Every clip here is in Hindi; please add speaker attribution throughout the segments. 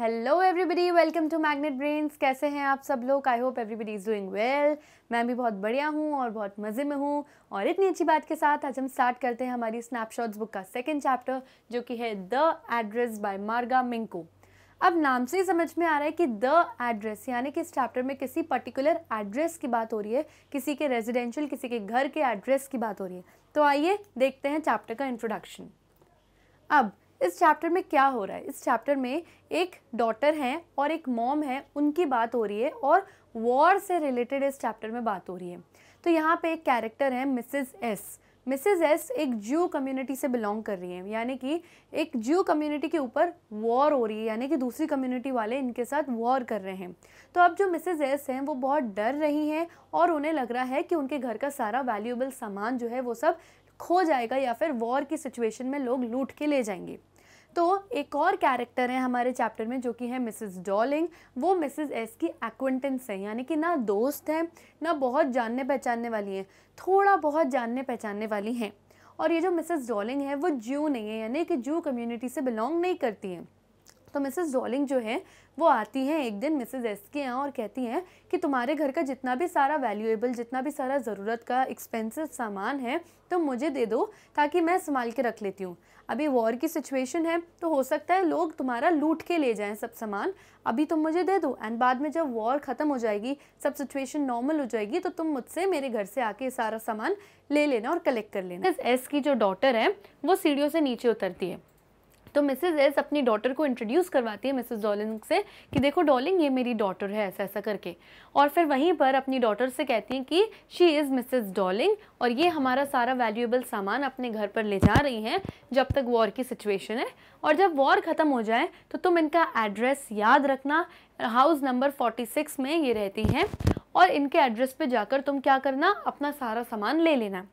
Speaker 1: Hello everybody welcome to Magnet Brains कैसे हैं आप सब लोग I hope everybody is doing well मैं भी बहुत बढ़िया हूँ और बहुत मज़े में हूँ और इतनी अच्छी बात के साथ आज हम स्टार्ट करते हैं हमारी स्नैपशॉट्स बुक का सेकंड चैप्टर जो कि है द एड्रेस बाय मार्गा मिंको अब नाम से ही समझ में आ रहा है कि द एड्रेस यानी कि इस चैप्टर में किसी पर्टिकुलर एड्रेस की बात हो रही है किसी के रेजिडेंशियल किसी के घर के एड्रेस की बात हो रही है तो आइए देखते हैं चैप्टर का इंट्रोडक्शन अब इस चैप्टर में क्या हो रहा है इस चैप्टर में एक डॉटर हैं और एक मॉम है उनकी बात हो रही है और वॉर से रिलेटेड इस चैप्टर में बात हो रही है तो यहाँ पे एक कैरेक्टर है मिसेस एस मिसेस एस एक ज्यू कम्युनिटी से बिलोंग कर रही हैं यानी कि एक ज्यू कम्युनिटी के ऊपर वॉर हो रही है यानी कि दूसरी कम्युनिटी वाले इनके साथ वॉर कर रहे हैं तो अब जो मिसेस एस हैं वो बहुत डर रही हैं और उन्हें लग रहा है कि उनके घर का सारा वैल्यूएबल सामान जो है वो सब खो जाएगा या फिर वॉर की सिचुएशन में लोग लूट के ले जाएंगे तो एक और कैरेक्टर है हमारे चैप्टर में जो कि है मिसेस डॉलिंग वो मिसेस एस की एक्वेंटेंस है यानी कि ना दोस्त हैं ना बहुत जानने पहचानने वाली हैं थोड़ा बहुत जानने पहचानने वाली हैं और ये जो मिसेस डॉलिंग है वो ज्यू नहीं है यानी कि ज्यू कम्युनिटी से बिलोंग नहीं करती हैं तो मिसेस जॉलिंग जो है वो आती हैं एक दिन मिसेस एस के यहाँ और कहती हैं कि तुम्हारे घर का जितना भी सारा वैल्यूएबल जितना भी सारा ज़रूरत का एक्सपेंसिव सामान है तो मुझे दे दो ताकि मैं संभाल के रख लेती हूँ अभी वॉर की सिचुएशन है तो हो सकता है लोग तुम्हारा लूट के ले जाएं सब सामान अभी तुम मुझे दे दो एंड बाद में जब वॉर ख़त्म हो जाएगी सब सिचुएशन नॉर्मल हो जाएगी तो तुम मुझसे मेरे घर से आके सारा सामान ले लेना और कलेक्ट कर लेना एस की जो डॉटर है वो सीढ़ियों से नीचे उतरती है तो मिसेज एस अपनी डॉटर को इंट्रोड्यूस करवाती है मिसेज डॉलिंग से कि देखो डॉलिंग ये मेरी डॉटर है ऐसा ऐसा करके और फिर वहीं पर अपनी डॉटर से कहती हैं कि शी इज़ मिसेज डॉलिंग और ये हमारा सारा वैल्यूएबल सामान अपने घर पर ले जा रही हैं जब तक वॉर की सिचुएशन है और जब वॉर ख़त्म हो जाए तो तुम इनका एड्रेस याद रखना हाउस नंबर फोर्टी में ये रहती हैं और इनके एड्रेस पर जाकर तुम क्या करना अपना सारा सामान ले लेना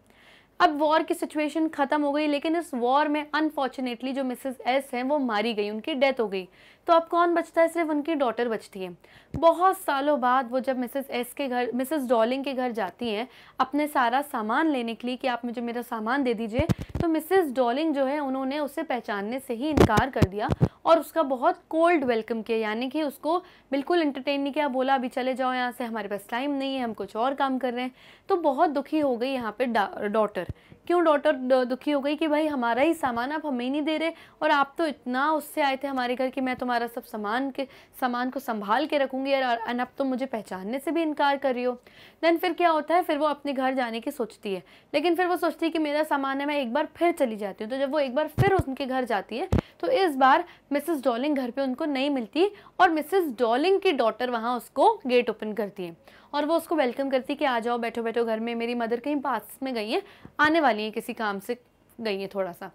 Speaker 1: अब वॉर की सिचुएशन ख़त्म हो गई लेकिन इस वॉर में अनफॉर्चुनेटली जो मिसेज एस हैं वो मारी गई उनकी डेथ हो गई तो अब कौन बचता है सिर्फ उनकी डॉटर बचती है बहुत सालों बाद वो जब मिसेस एस के घर मिसेस डॉलिंग के घर जाती हैं अपने सारा सामान लेने के लिए कि आप मुझे मेरा सामान दे दीजिए तो मिसेस डॉलिंग जो है उन्होंने उसे पहचानने से ही इनकार कर दिया और उसका बहुत कोल्ड वेलकम किया यानी कि उसको बिल्कुल इंटरटेन नहीं किया बोला अभी चले जाओ यहाँ से हमारे पास टाइम नहीं है हम कुछ और काम कर रहे हैं तो बहुत दुखी हो गई यहाँ पर डॉटर क्यों डॉटर दुखी हो गई कि भाई हमारा ही सामान आप हमें नहीं दे रहे और आप तो इतना उससे आए थे हमारे घर कि मैं तुम्हारा सब सामान के सामान को संभाल के रखूँगी और अब तुम मुझे पहचानने से भी इनकार कर रही हो देन फिर क्या होता है फिर वो अपने घर जाने की सोचती है लेकिन फिर वो सोचती है कि मेरा सामान है मैं एक बार फिर चली जाती हूँ तो जब वो एक बार फिर उनके घर जाती है तो इस बार मिसिस डॉलिंग घर पर उनको नहीं मिलती और मिसिस डॉलिंग की डॉटर वहाँ उसको गेट ओपन करती है और वो उसको वेलकम करती कि आ जाओ बैठो बैठो घर में मेरी मदर कहीं पास में गई है आने वाली है किसी काम से गई है थोड़ा सा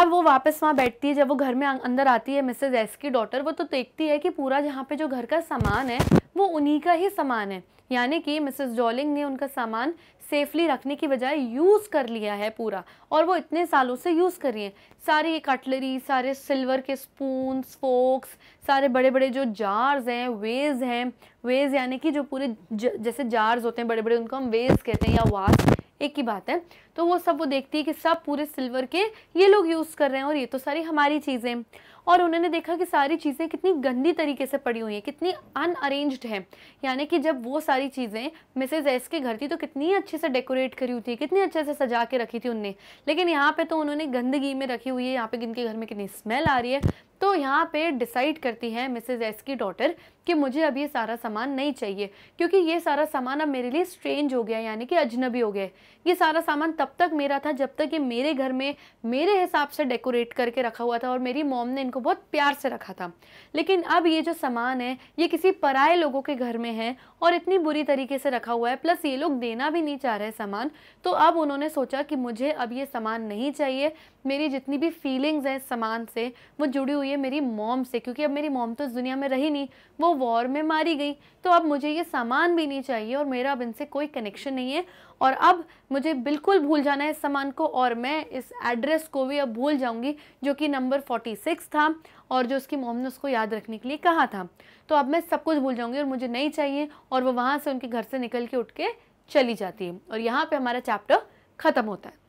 Speaker 1: अब वो वापस वहाँ बैठती है जब वो घर में अं-, अंदर आती है मिसेज एस की डॉटर वो तो देखती है कि पूरा जहाँ पे जो घर का सामान है वो उन्हीं का ही सामान है यानी कि मिसेस जॉलिंग ने उनका सामान सेफली रखने की बजाय यूज़ कर लिया है पूरा और वो इतने सालों से यूज़ कर रही हैं सारी ये कटलरी सारे सिल्वर के स्पून फोक्स सारे बड़े बड़े जो जार्स हैं वेज हैं वेज यानी कि जो पूरे ज, जैसे जार्स होते हैं बड़े बड़े उनको हम वेज कहते हैं या वास एक ही बात है तो वो सब वो देखती है कि सब पूरे सिल्वर के ये लोग यूज़ कर रहे हैं और ये तो सारी हमारी चीज़ें और उन्होंने देखा कि सारी चीज़ें कितनी गंदी तरीके से पड़ी हुई हैं कितनी अनअरेंज्ड हैं यानी कि जब वो सारी चीज़ें मिसेज एस के घर थी तो कितनी अच्छे से डेकोरेट करी हुई थी कितनी अच्छे से सजा के रखी थी उनने लेकिन यहाँ पर तो उन्होंने गंदगी में रखी हुई है यहाँ पर इनके घर में कितनी स्मेल आ रही है तो यहाँ पे डिसाइड करती है मिसेज एस की डॉटर कि मुझे अब ये सारा सामान नहीं चाहिए क्योंकि ये सारा सामान अब मेरे लिए स्ट्रेंज हो गया यानी कि अजनबी हो गया ये सारा सामान तब तक मेरा था जब तक ये मेरे घर में मेरे हिसाब से डेकोरेट करके रखा हुआ था और मेरी मॉम ने इनको बहुत प्यार से रखा था लेकिन अब ये जो सामान है ये किसी पराए लोगों के घर में है और इतनी बुरी तरीके से रखा हुआ है प्लस ये लोग देना भी नहीं चाह रहे सामान तो अब उन्होंने सोचा कि मुझे अब ये सामान नहीं चाहिए मेरी जितनी भी फीलिंग्स हैं सामान से वो जुड़ी हुई हुई है मेरी मॉम से क्योंकि अब मेरी मॉम तो इस दुनिया में रही नहीं वो वॉर में मारी गई तो अब मुझे ये सामान भी नहीं चाहिए और मेरा अब इनसे कोई कनेक्शन नहीं है और अब मुझे बिल्कुल भूल जाना है इस सामान को और मैं इस एड्रेस को भी अब भूल जाऊंगी जो कि नंबर फोर्टी सिक्स था और जो उसकी मोम ने उसको याद रखने के लिए कहा था तो अब मैं सब कुछ भूल जाऊंगी और मुझे नहीं चाहिए और वो वहाँ से उनके घर से निकल के उठ के चली जाती है और यहाँ पर हमारा चैप्टर ख़त्म होता है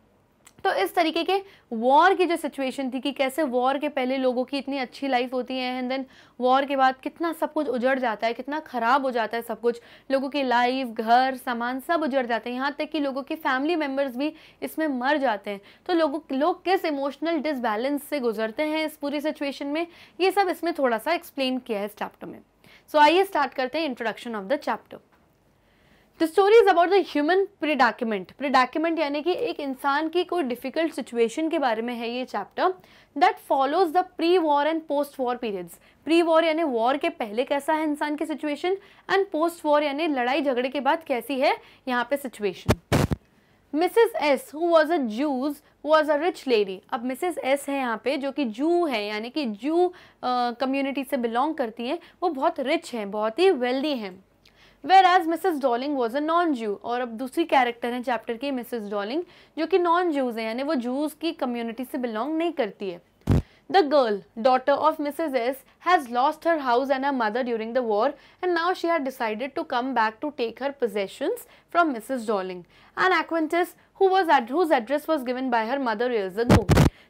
Speaker 1: तो इस तरीके के वॉर की जो सिचुएशन थी कि कैसे वॉर के पहले लोगों की इतनी अच्छी लाइफ होती है एंड देन वॉर के बाद कितना सब कुछ उजड़ जाता है कितना ख़राब हो जाता है सब कुछ लोगों की लाइफ घर सामान सब उजड़ जाते हैं यहाँ तक कि लोगों के फैमिली मेम्बर्स भी इसमें मर जाते हैं तो लोगों लोग किस इमोशनल डिसबैलेंस से गुजरते हैं इस पूरी सिचुएशन में ये सब इसमें थोड़ा सा एक्सप्लेन किया है इस चैप्टर में सो आइए स्टार्ट करते हैं introduction of the chapter the story is about the human predicament predicament यानी कि एक इंसान की कोई डिफिकल्ट सिचुएशन के बारे में है ये chapter that follows the pre war and post war periods pre war यानी वॉर के पहले कैसा है इंसान की सिचुएशन एंड पोस्ट वॉर यानी लड़ाई झगड़े के बाद कैसी है यहाँ पे situation Mrs S who was a Jews was a rich lady अब मिसिज एस है यहाँ पे जो कि जू है यानी कि जू कम्युनिटी से बिलोंग करती हैं वो बहुत रिच हैं बहुत ही वेल्दी हैं whereas Mrs Dorling was a non Jew और अब दूसरी कैरेक्टर है चैप्टर की मिसिज डॉलिंग जो कि नॉन जूज है यानी वो जूज की कम्युनिटी से बिलोंग नहीं करती है the girl daughter of Mrs S has lost her house and a mother during the war and now she her decided to come back to take her possession from Mrs Dorling and acquaintance who was at, whose address was given by her mother years ago.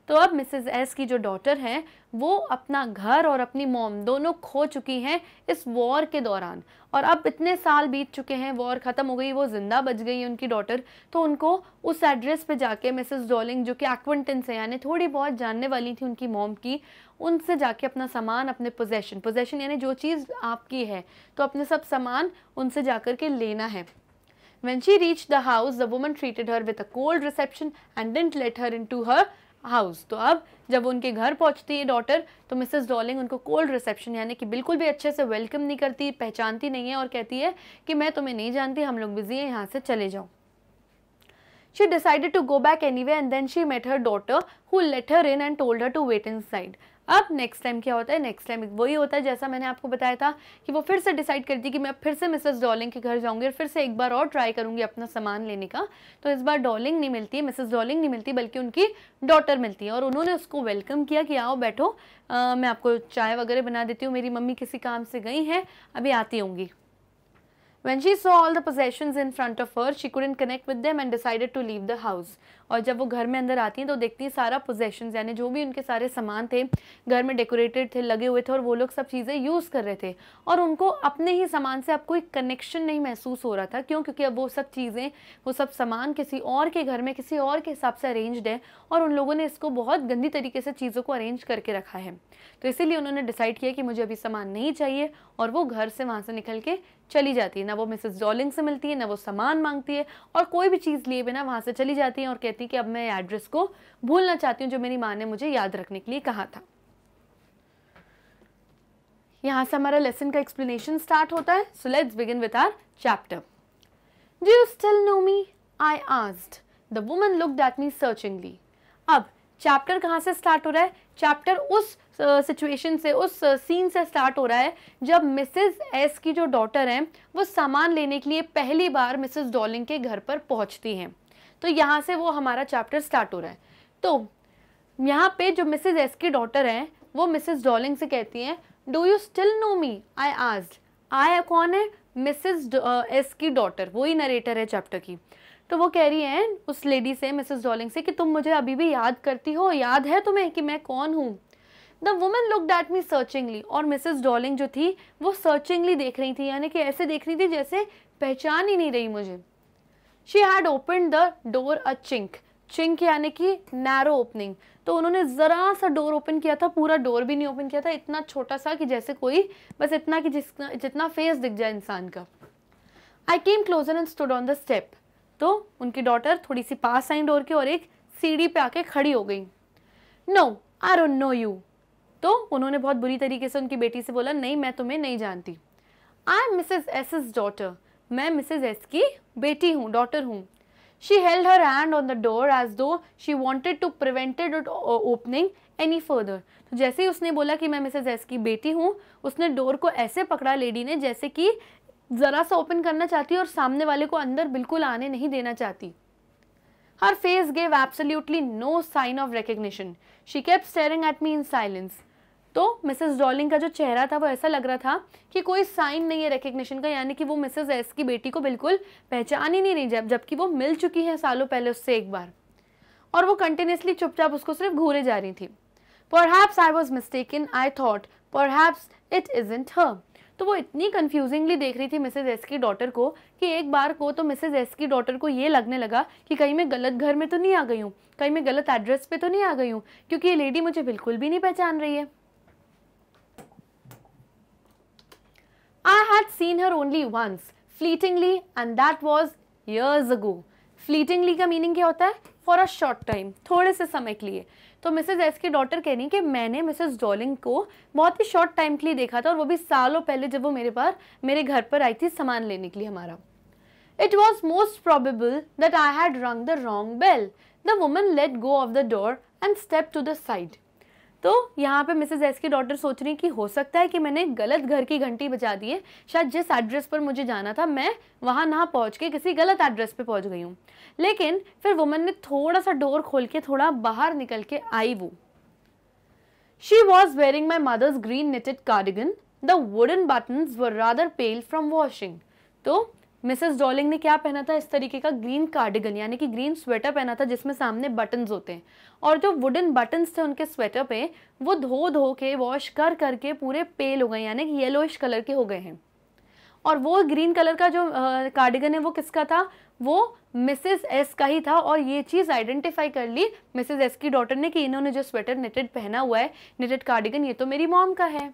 Speaker 1: तो अब मिसेज एस की जो डॉटर हैं वो अपना घर और अपनी मोम दोनों खो चुकी हैं इस वॉर के दौरान और अब इतने साल बीत चुके हैं वॉर ख़त्म हो गई वो ज़िंदा बच गई उनकी डॉटर तो उनको उस एड्रेस पे जाके मिसेस डॉलिंग जो कि एक्वेंटन से यानी थोड़ी बहुत जानने वाली थी उनकी मोम की उनसे जाके अपना सामान अपने पोजेशन पोजेशन यानी जो चीज़ आपकी है तो अपने सब सामान उनसे जा के लेना है When she reached the house, the woman treated her with a cold reception and didn't let her into her house तो अब जब उनके घर पहुंचती है डॉटर तो मिसेस डॉलिंग उनको कोल्ड रिसेप्शन यानी कि बिल्कुल भी अच्छे से वेलकम नहीं करती पहचानती नहीं है और कहती है कि मैं तुम्हें नहीं जानती हम लोग बिजी हैं यहाँ से चले जाओ she decided to go back anyway and then she met her daughter who let her in and told her to wait inside अब नेक्स्ट टाइम क्या होता है नेक्स्ट टाइम वही होता है जैसा मैंने आपको बताया था कि वो फिर से डिसाइड करती है कि मैं फिर से मिसेस डॉलिंग के घर जाऊंगी और फिर से एक बार और ट्राई करूंगी अपना सामान लेने का तो इस बार डॉलिंग नहीं मिलती है मिसेस डॉलिंग नहीं मिलती बल्कि उनकी डॉटर मिलती है और उन्होंने उसको वेलकम किया कि आओ बैठो आ, मैं आपको चाय वगैरह बना देती हूँ मेरी मम्मी किसी काम से गई हैं अभी आती होंगी When she saw all the possessions in front of her, she couldn't connect with them and decided to leave the house. और जब वो घर में अंदर आती हैं तो देखती हैं सारा पोजेशन यानी जो भी उनके सारे सामान थे घर में डेकोरेटेड थे लगे हुए थे और वो लोग सब चीज़ें यूज़ कर रहे थे और उनको अपने ही सामान से अब कोई कनेक्शन नहीं महसूस हो रहा था क्यों क्योंकि अब वो सब चीज़ें वो सब सामान किसी और के घर में किसी और के हिसाब से अरेंज्ड है और उन लोगों ने इसको बहुत गंदी तरीके से चीज़ों को अरेंज करके रखा है तो इसीलिए उन्होंने डिसाइड किया कि मुझे अभी सामान नहीं चाहिए और वो घर से वहाँ से निकल के चली जाती है ना वो मिसेस डॉलिंग से मिलती है ना वो सामान मांगती है और कोई भी चीज़ लिए बिना वहाँ से चली जाती है और कहती थी कि अब मैं एड्रेस को भूलना चाहती हूँ जो मेरी माँ ने मुझे याद रखने के लिए कहा था यहाँ से हमारा लेसन का एक्सप्लेनेशन स्टार्ट होता है so let's begin with our chapter do you still know me I asked the woman looked at me searchingly अब चैप्टर कहाँ से स्टार्ट हो रहा है चैप्टर उस सिचुएशन uh, से उस सीन uh, से स्टार्ट हो रहा है जब मिसेस एस की जो डॉटर हैं वो सामान लेने के लिए पहली बार मिसेस डॉलिंग के घर पर पहुंचती हैं तो यहाँ से वो हमारा चैप्टर स्टार्ट हो रहा है तो यहाँ पे जो मिसेज एस की डॉटर हैं वो मिसेज डॉलिंग से कहती हैं do you still know me I आज आई कौन है मिसेज एस uh, की डॉटर वही नरेटर है चैप्टर की तो वो कह रही हैं उस लेडी से मिसेज डॉलिंग से कि तुम मुझे अभी भी याद करती हो याद है तुम्हें कि मैं कौन हूँ the woman looked at me searchingly और मिसेज डॉलिंग जो थी वो सर्चिंगली देख रही थी यानी कि ऐसे देख रही थी जैसे पहचान ही नहीं रही मुझे she had open the door a chink chink यानी कि नैरो ओपनिंग तो उन्होंने ज़रा सा डोर ओपन किया था पूरा डोर भी नहीं ओपन किया था इतना छोटा सा कि जैसे कोई बस इतना कि जिसका जितना फेस दिख जाए इंसान का I came closer and stood on the step तो उनकी डॉटर थोड़ी सी पास आई डोर के और एक सीढ़ी पे आके खड़ी हो गई no I don't know you तो उन्होंने बहुत बुरी तरीके से उनकी बेटी से बोला नहीं मैं तुम्हें नहीं जानती I am Mrs S's daughter मैं मिसेज एस की बेटी हूँ डॉटर हूँ she held her hand on the door as though she wanted to prevented opening any further तो जैसे ही उसने बोला कि मैं मिसेज एस की बेटी हूँ उसने डोर को ऐसे पकड़ा लेडी ने जैसे कि ज़रा सा ओपन करना चाहती और सामने वाले को अंदर बिल्कुल आने नहीं देना चाहती her face gave absolutely no sign of recognition she kept staring at me in silence तो मिसेस डॉलिंग का जो चेहरा था वो ऐसा लग रहा था कि कोई साइन नहीं है रिकग्निशन का यानी कि वो मिसेस एस की बेटी को बिल्कुल पहचान ही नहीं रही जब जबकि वो मिल चुकी है सालों पहले उससे एक बार और वो कंटिन्यूसली चुपचाप उसको सिर्फ घूरे जा रही थी perhaps I was in I thought perhaps it isn't her तो वो इतनी कन्फ्यूजिंगली देख रही थी मिसेज एस की डॉटर को कि एक बार को तो मिसेज एस की डॉटर को ये लगने लगा कि कहीं मैं गलत घर में तो नहीं आ गई हूँ कहीं मैं गलत एड्रेस पे तो नहीं आ गई हूँ क्योंकि ये लेडी मुझे बिल्कुल भी नहीं पहचान रही है had seen her only once, fleetingly, and that was years ago. fleetingly का मीनिंग क्या होता है फॉर अ शॉर्ट टाइम थोड़े से समय के लिए तो मिसेज एस की डॉटर कह रही कि मैंने मिसेज डॉलिंग को बहुत ही शॉर्ट टाइम के लिए देखा था और वो भी सालों पहले जब वो मेरे पास मेरे घर पर आई थी सामान लेने के लिए हमारा it was most probable that I had rung the wrong bell the woman let go of the door and step to the side तो यहाँ पे मिसेज एस की डॉटर सोच रही कि हो सकता है कि मैंने गलत घर की घंटी बजा दी है शायद जिस एड्रेस पर मुझे जाना था मैं वहाँ ना पहुँच के किसी गलत एड्रेस पे पहुँच गई हूँ लेकिन फिर वुमन ने थोड़ा सा डोर खोल के थोड़ा बाहर निकल के आई वो she was wearing my mother's green knitted cardigan the wooden button were rather pale from washing तो मिसेस डॉलिंग ने क्या पहना था इस तरीके का ग्रीन कार्डिगन यानी कि ग्रीन स्वेटर पहना था जिसमें सामने बटन्स होते हैं और जो वुडन बटन्स थे उनके स्वेटर पे वो धो धो के वॉश कर करके पूरे पेल हो गए यानी कि येलोइश कलर के हो गए हैं और वो ग्रीन कलर का जो कार्डिगन है वो किसका था वो मिसेस एस का ही था और ये चीज़ आइडेंटिफाई कर ली मिसेस एस की डॉटर ने कि इन्होंने जो स्वेटर नेटेड पहना हुआ है नेटेड कार्डिगन ये तो मेरी मॉम का है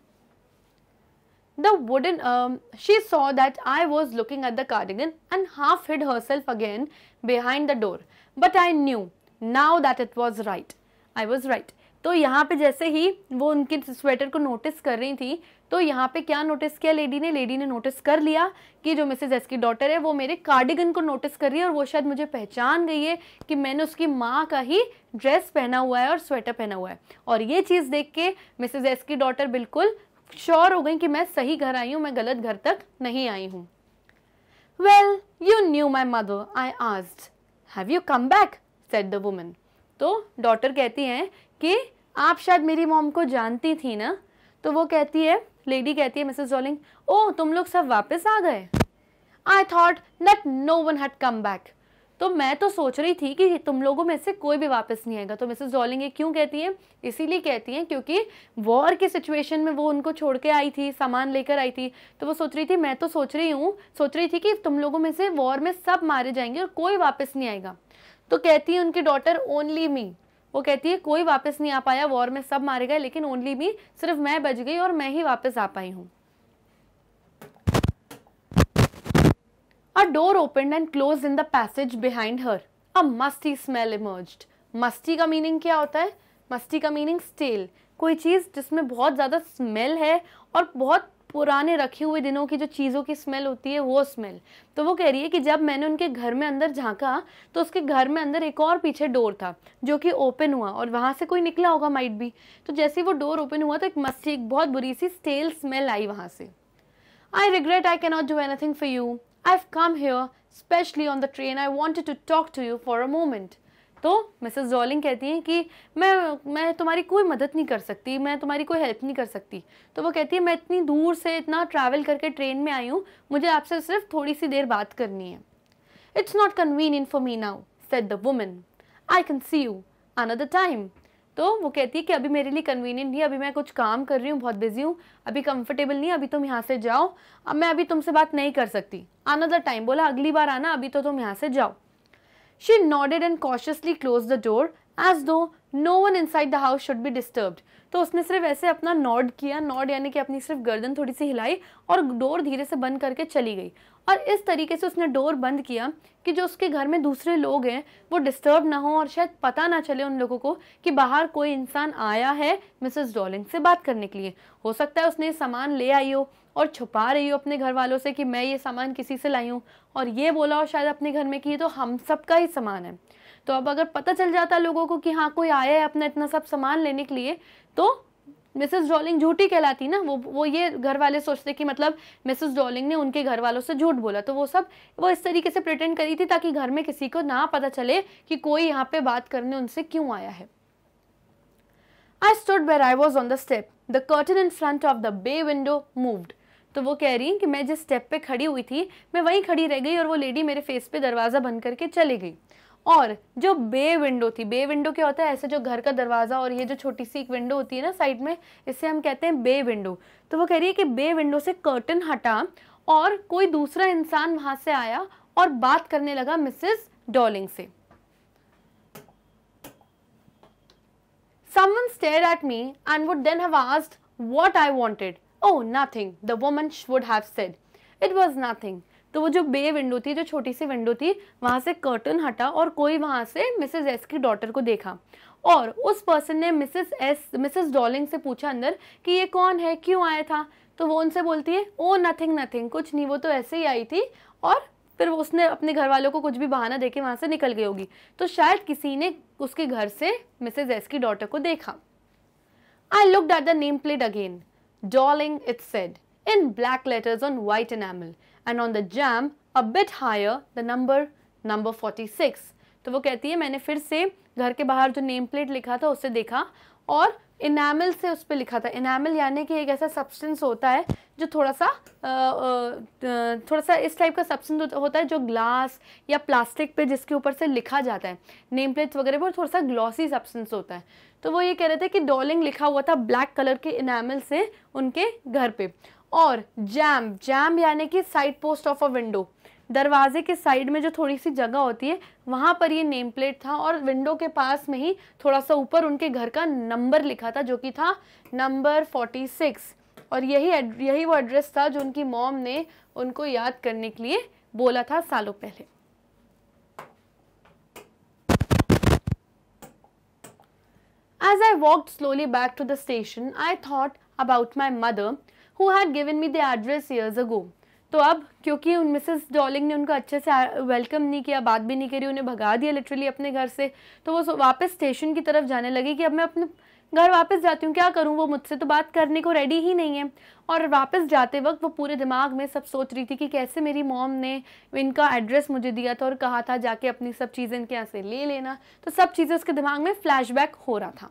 Speaker 1: The wooden, um, she saw that I was looking at the cardigan and half hid herself again behind the door. But I knew now that it was right. I was right. तो यहाँ पे जैसे ही वो उनके स्वेटर को नोटिस कर रही थी तो यहाँ पे क्या नोटिस किया लेडी ने लेडी ने नोटिस कर लिया कि जो मिसेज एस की डॉटर है वो मेरे कार्डिगन को नोटिस कर रही है और वो शायद मुझे पहचान गई है कि मैंने उसकी माँ का ही ड्रेस पहना हुआ है और स्वेटर पहना हुआ है और ये चीज़ देख के मिसेज एस की डॉटर बिल्कुल श्योर हो गई कि मैं सही घर आई हूँ मैं गलत घर तक नहीं आई हूँ well you knew my mother I asked have you come back said the woman तो डॉटर कहती हैं कि आप शायद मेरी मॉम को जानती थी ना तो वो कहती है लेडी कहती है मिसेस जॉलिंग ओ तुम लोग सब वापस आ गए I thought not no one had come back तो मैं तो सोच रही थी कि तुम लोगों में से कोई भी वापस नहीं आएगा तो मिसेस डॉलिंग ये क्यों कहती हैं इसीलिए कहती हैं क्योंकि वॉर की सिचुएशन में वो उनको छोड़ के आई थी सामान लेकर आई थी तो वो सोच रही थी मैं तो सोच रही हूँ सोच रही थी कि तुम लोगों में से वॉर में सब मारे जाएंगे और कोई वापस नहीं आएगा तो कहती है उनकी डॉटर ओनली मी वो कहती है कोई वापस नहीं आ पाया वॉर में सब मारे गए लेकिन ओनली मी सिर्फ मैं बच गई और मैं ही वापस आ पाई हूँ door open and close in the passage behind her a musty smell smell मस्ती का मीनिंग क्या होता है मस्ती का मीनिंग स्टेल कोई चीज़ जिसमें बहुत ज़्यादा स्मेल है और बहुत पुराने रखे हुए दिनों की जो चीज़ों की स्मेल होती है वो स्मेल तो वो कह रही है कि जब मैंने उनके घर में अंदर झांका तो उसके घर में अंदर एक और पीछे डोर था जो कि ओपन हुआ और वहाँ से कोई निकला होगा माइट भी तो जैसे ही वो डोर ओपन हुआ तो एक मस्ती एक बहुत बुरी सी स्टेल स्मेल आई वहाँ से I regret I cannot do anything for you I've come here specially on the train. I wanted to talk to you for a moment. तो मिसेस जॉलिंग कहती हैं कि मैं मैं तुम्हारी कोई मदद नहीं कर सकती मैं तुम्हारी कोई हेल्प नहीं कर सकती तो वो कहती है मैं इतनी दूर से इतना ट्रैवल करके ट्रेन में आई हूँ मुझे आपसे सिर्फ थोड़ी सी देर बात करनी है it's not convenient for me now said the woman I can see you another time तो वो कहती है कि अभी मेरे लिए कन्वीनियंट नहीं अभी मैं कुछ काम कर रही हूँ बहुत बिजी हूँ अभी कंफर्टेबल नहीं अभी तुम यहाँ से जाओ अब मैं अभी तुमसे बात नहीं कर सकती अनदर टाइम बोला अगली बार आना अभी तो तुम यहाँ से जाओ she nodded and cautiously close the door as though no one inside the house should be disturb तो उसने सिर्फ ऐसे अपना नॉड किया नॉड यानी कि अपनी सिर्फ गर्दन थोड़ी सी हिलाई और डोर धीरे से बंद करके चली गई और इस तरीके से उसने डोर बंद किया कि जो उसके घर में दूसरे लोग हैं वो डिस्टर्ब ना हो और शायद पता ना चले उन लोगों को कि बाहर कोई इंसान आया है मिसेस डॉलिंग से बात करने के लिए हो सकता है उसने सामान ले आई हो और छुपा रही हो अपने घर वालों से कि मैं ये सामान किसी से लाई हूँ और ये बोला और शायद अपने घर में कि ये तो हम सब का ही सामान है तो अब अगर पता चल जाता लोगों को कि हाँ कोई आया है अपना इतना सब सामान लेने के लिए तो मिसेस डॉलिंग झूठी कहलाती ना वो वो ये घर वाले सोचते कि मतलब मिसेस डॉलिंग ने उनके घर वालों से झूठ बोला तो वो सब वो इस तरीके से प्रिटेंड करी थी ताकि घर में किसी को ना पता चले कि कोई यहाँ पे बात करने उनसे क्यों आया है I stood where I was on the step the curtain in front of the bay window moved तो वो कह रही कि मैं जिस स्टेप पे खड़ी हुई थी मैं वहीं खड़ी रह गई और वो लेडी मेरे फेस पे दरवाज़ा बंद करके चली गई और जो बे विंडो थी बे विंडो क्या होता है ऐसे जो घर का दरवाज़ा और ये जो छोटी सी एक विंडो होती है ना साइड में इसे हम कहते हैं बे विंडो तो वो कह रही है कि बे विंडो से कर्टन हटा और कोई दूसरा इंसान वहाँ से आया और बात करने लगा मिसेस डॉलिंग से Someone stared at me and would then have asked what I wanted. Oh, nothing, the woman would have said. It was nothing. तो वो जो बे विंडो थी जो छोटी सी विंडो थी वहाँ से कर्टन हटा और कोई वहाँ से मिसेज एस की डॉटर को देखा और उस पर्सन ने मिसेस एस मिसेस डॉलिंग से पूछा अंदर कि ये कौन है क्यों आया था तो वो उनसे बोलती है ओ नथिंग नथिंग कुछ नहीं वो तो ऐसे ही आई थी और फिर उसने अपने घर वालों को कुछ भी बहाना देके वहाँ से निकल गई होगी तो शायद किसी ने उसके घर से मिसेज एस की डॉटर को देखा I look at the name plate again Dorling it's said in black letters on white enamel and on the jamb a bit higher the number number 46 तो वो कहती है मैंने फिर से घर के बाहर जो नेम प्लेट लिखा था उसे देखा और इनामिल से उस पर लिखा था इनामिल यानी कि एक ऐसा सब्सटेंस होता है जो थोड़ा सा थोड़ा सा इस टाइप का सब्सटेंस होता है जो ग्लास या प्लास्टिक पे जिसके ऊपर से लिखा जाता है नेम प्लेट्स वगैरह पर थोड़ा सा ग्लॉसी सब्सटेंस होता है तो वो ये कह रहे थे कि डॉलिंग लिखा हुआ था ब्लैक कलर के इनामिल से उनके घर पे और जैम जैम यानी कि side post of a window दरवाजे के साइड में जो थोड़ी सी जगह होती है वहाँ पर ये नेम प्लेट था और विंडो के पास में ही थोड़ा सा ऊपर उनके घर का नंबर लिखा था जो कि था नंबर फोर्टी सिक्स और यही यही वो एड्रेस था जो उनकी मॉम ने उनको याद करने के लिए बोला था सालों पहले As I walked slowly back to the station, I thought about my mother who had given me the address years ago तो अब क्योंकि उन मिसेस डॉलिंग ने उनको अच्छे से वेलकम नहीं किया बात भी नहीं करी उन्हें भगा दिया लिटरली अपने घर से तो वो वापस स्टेशन की तरफ जाने लगी कि अब मैं अपने घर वापस जाती हूँ क्या करूँ वो मुझसे तो बात करने को रेडी ही नहीं है और वापस जाते वक्त वो पूरे दिमाग में सब सोच रही थी कि कैसे मेरी मॉम ने इनका एड्रेस मुझे दिया था और कहा था जाके अपनी सब चीज़ें इनके यहाँ से ले लेना तो सब चीज़ें उसके दिमाग में फ्लैशबैक हो रहा था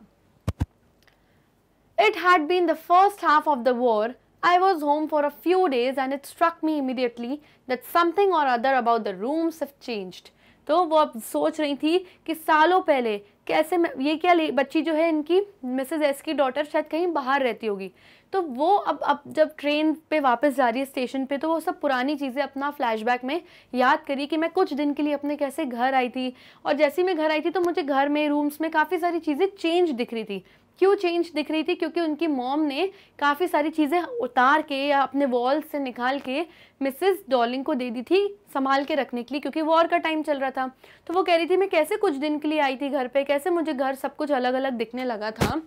Speaker 1: it had been the first half of the war I was home for a few days and it struck me immediately that something or other about the rooms have changed. तो वो अब सोच रही थी कि सालों पहले कैसे ये क्या बच्ची जो है इनकी मिसेज एस की डॉटर शायद कहीं बाहर रहती होगी तो वो अब अब जब ट्रेन पे वापस जा रही है स्टेशन पे तो वो सब पुरानी चीज़ें अपना फ्लैशबैक में याद करी कि मैं कुछ दिन के लिए अपने कैसे घर आई थी और जैसे ही मैं घर आई थी तो मुझे घर में रूम्स में काफ़ी सारी चीज़ें चेंज दिख रही थी क्यों चेंज दिख रही थी क्योंकि उनकी मॉम ने काफ़ी सारी चीज़ें उतार के या अपने वॉल से निकाल के मिसेस डॉलिंग को दे दी थी संभाल के रखने के लिए क्योंकि वॉर का टाइम चल रहा था तो वो कह रही थी मैं कैसे कुछ दिन के लिए आई थी घर पे कैसे मुझे घर सब कुछ अलग अलग दिखने लगा था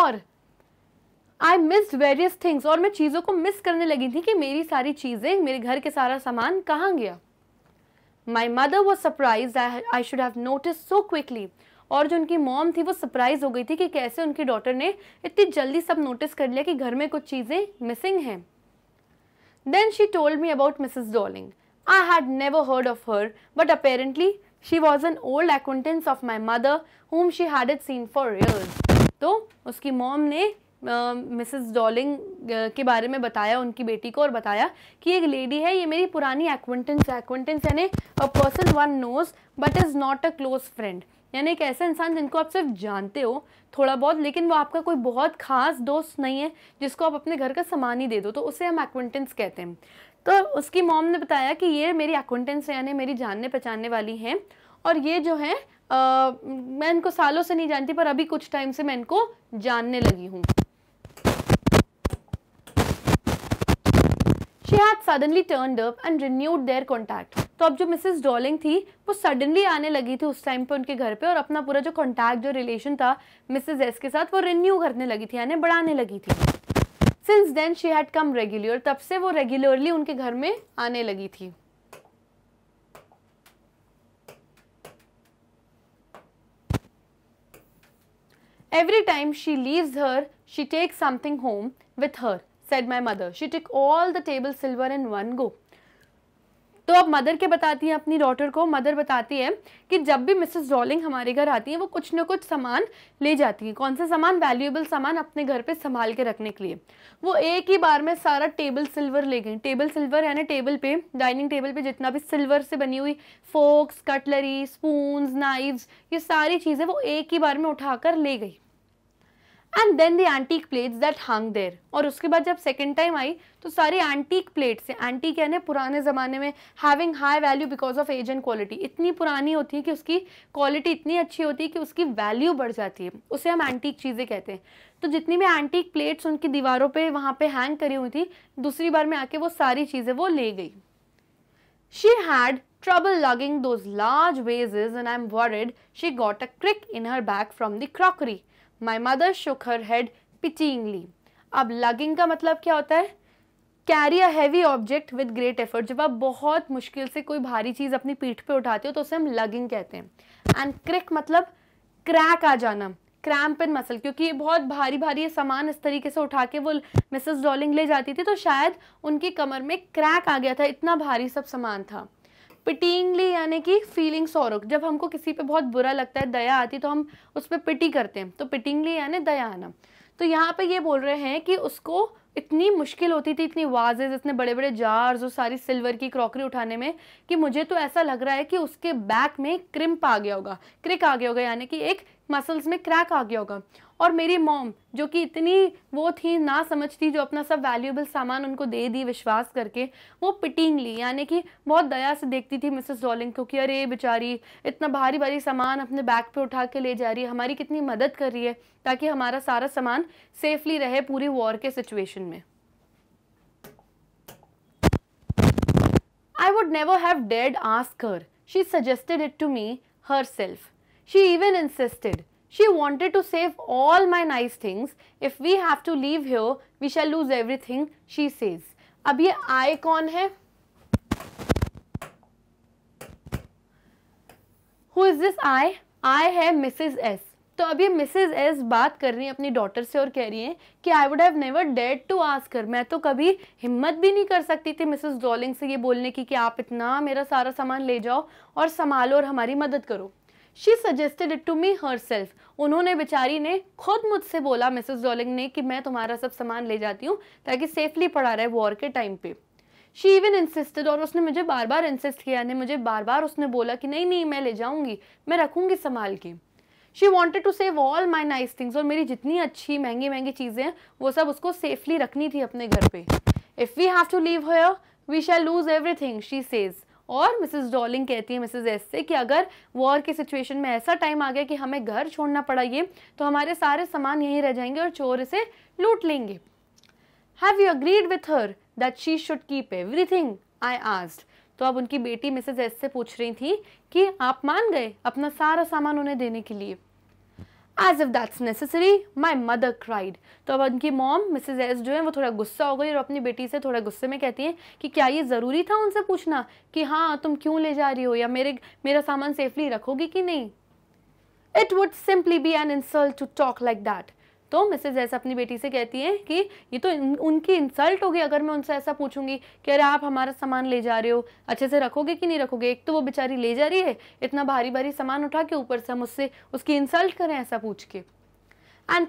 Speaker 1: और आई मिस वेरियस थिंग्स और मैं चीज़ों को मिस करने लगी थी कि मेरी सारी चीज़ें मेरे घर के सारा सामान कहाँ गया my mother was surprise I should have notice so quickly और जो उनकी मॉम थी वो सरप्राइज हो गई थी कि कैसे उनकी डॉटर ने इतनी जल्दी सब नोटिस कर लिया कि घर में कुछ चीज़ें मिसिंग हैं then she told me about Mrs Dorling I had never heard of her but apparently she was an old acquaintance of my mother whom she हैड इट सीन फॉर ईयर्स तो उसकी मॉम ने मिसेस डॉलिंग के बारे में बताया उनकी बेटी को और बताया कि एक लेडी है ये मेरी पुरानी एक्वेंटेंस एक्वेंटेंस यानी a person one knows but is not a close friend यानी एक ऐसा इंसान जिनको आप सिर्फ जानते हो थोड़ा बहुत लेकिन वो आपका कोई बहुत खास दोस्त नहीं है जिसको आप अपने घर का सामान ही दे दो तो उसे हम एक्वेंटेंस कहते हैं तो उसकी मॉम ने बताया कि ये मेरी एक्वेंटेंस है यानी मेरी जानने पहचानने वाली हैं और ये जो है आ, मैं इनको सालों से नहीं जानती पर अभी कुछ टाइम से मैं इनको जानने लगी हूँ She suddenly suddenly up and renewed their contact तो अब जो मिसेस डॉलिंग थी वो सडनली आने लगी थी उस टाइम पे उनके घर पे और अपना पूरा जो कॉन्टैक्ट जो रिलेशन था मिसेस एस के साथ वो रिन्यू करने लगी थी यानी बढ़ाने लगी थी since then she had come regular तब से वो रेगुलरली उनके घर में आने लगी थी every time she leave her she take something home with her said my mother she take all the table silver in one go तो अब मदर के बताती है अपनी डॉटर को मदर बताती है कि जब भी मिसेस रॉलिंग हमारे घर आती है वो कुछ ना कुछ सामान ले जाती है कौन सा सामान वैल्यूएबल सामान अपने घर पे संभाल के रखने के लिए वो एक ही बार में सारा टेबल सिल्वर ले गई टेबल सिल्वर यानी टेबल पे डाइनिंग टेबल पे जितना भी सिल्वर से बनी हुई फोक्स कटलरी स्पून नाइव्स ये सारी चीज़ें वो एक ही बार में उठाकर ले गई and then the antique plates that hung there और उसके बाद जब सेकेंड टाइम आई तो सारी एंटीक प्लेट्स हैं एंटीक यानी पुराने ज़माने में having high value because of age and quality इतनी पुरानी होती है कि उसकी क्वालिटी इतनी अच्छी होती है कि उसकी वैल्यू बढ़ जाती है उसे हम एंटीक चीज़ें कहते हैं तो जितनी भी एंटीक प्लेट्स उनकी दीवारों पर वहाँ पर हैंग करी हुई थी दूसरी बार में आके वो सारी चीज़ें वो ले गई she had trouble lugging those large large and I am worried she got a crick in her bag from the crockery my mother shook her head pityingly अब लगिंग का मतलब क्या होता है carry a heavy object with great effort जब आप बहुत मुश्किल से कोई भारी चीज़ अपनी पीठ पे उठाते हो तो उसे हम लगिंग कहते हैं एंड क्रिक मतलब क्रैक आ जाना क्रैम्प इन मसल क्योंकि ये बहुत भारी भारी सामान इस तरीके से उठा के वो मिसेस डॉलिंग ले जाती थी तो शायद उनकी कमर में क्रैक आ गया था इतना भारी सब सामान था पिटींगली यानी कि फीलिंग सौरख जब हमको किसी पे बहुत बुरा लगता है दया आती तो हम उस पर पिटी करते हैं तो पिटिंगली यानी दया आना तो यहाँ पे ये बोल रहे हैं कि उसको इतनी मुश्किल होती थी इतनी वाजेज इतने बड़े बड़े जार्स और सारी सिल्वर की क्रॉकरी उठाने में कि मुझे तो ऐसा लग रहा है कि उसके बैक में क्रिम्प आ गया होगा क्रिक आ गया होगा यानी कि एक मसल्स में क्रैक आ गया होगा और मेरी मॉम जो कि इतनी वो थी ना समझती जो अपना सब वैल्यूएबल सामान उनको दे दी विश्वास करके वो पिटिंगली यानी कि बहुत दया से देखती थी मिसेस डॉलिंग को कि अरे बेचारी इतना भारी भारी सामान अपने बैग पे उठा के ले जा रही है हमारी कितनी मदद कर रही है ताकि हमारा सारा सामान सेफली रहे पूरी वॉर के सिचुएशन में आई वुड नेवर हैव डेड ask her she suggested it to me herself she even insisted She wanted to save all my nice things. If we have to leave here, we shall lose everything, she says. ab ye I kon hai Who is this I? I hai Mrs. S. तो अभी मिसेज एस बात कर रही हैं अपनी डॉटर से और कह रही हैं कि आई वुड हैव नेवर डेड टू आस्क कर मैं तो कभी हिम्मत भी नहीं कर सकती थी मिसेस डॉलिंग से ये बोलने की कि आप इतना मेरा सारा सामान ले जाओ और संभालो और हमारी मदद करो she suggested it to me herself उन्होंने बेचारी ने खुद मुझसे बोला मिसेज डॉलिंग ने कि मैं तुम्हारा सब सामान ले जाती हूँ ताकि सेफली पड़ा रहे वॉर के टाइम पे शी इवन इंसिस्टेड और उसने मुझे बार बार इंसिस्ट किया ने मुझे बार बार उसने बोला कि नहीं नहीं मैं ले जाऊँगी मैं रखूँगी संभाल के she wanted to save all my nice things और मेरी जितनी अच्छी महंगी महंगी चीज़ें हैं वो सब उसको सेफली रखनी थी अपने घर पे if we have to leave her we shall lose everything she says और मिसेस डॉलिंग कहती है मिसेस एस से कि अगर वॉर की सिचुएशन में ऐसा टाइम आ गया कि हमें घर छोड़ना पड़ा ये तो हमारे सारे सामान यहीं रह जाएंगे और चोर इसे लूट लेंगे have you agreed with her that she should keep everything I asked तो अब उनकी बेटी मिसेज एस से पूछ रही थी कि आप मान गए अपना सारा सामान उन्हें देने के लिए as if that's necessary my mother cried तो अब उनकी मॉम मिसेज एस जो है वो थोड़ा गुस्सा हो गई और अपनी बेटी से थोड़ा गुस्से में कहती हैं कि क्या ये ज़रूरी था उनसे पूछना कि हाँ तुम क्यों ले जा रही हो या मेरे मेरा सामान सेफली रखोगी कि नहीं it would simply be an insult to talk like that तो मिसेज ऐसा अपनी बेटी से कहती है कि ये तो उनकी इंसल्ट होगी अगर मैं उनसे ऐसा पूछूंगी कि अरे आप हमारा सामान ले जा रहे हो अच्छे से रखोगे कि नहीं रखोगे एक तो वो बेचारी ले जा रही है इतना भारी भारी सामान उठा के ऊपर से हम उससे उसकी इंसल्ट करें ऐसा पूछ के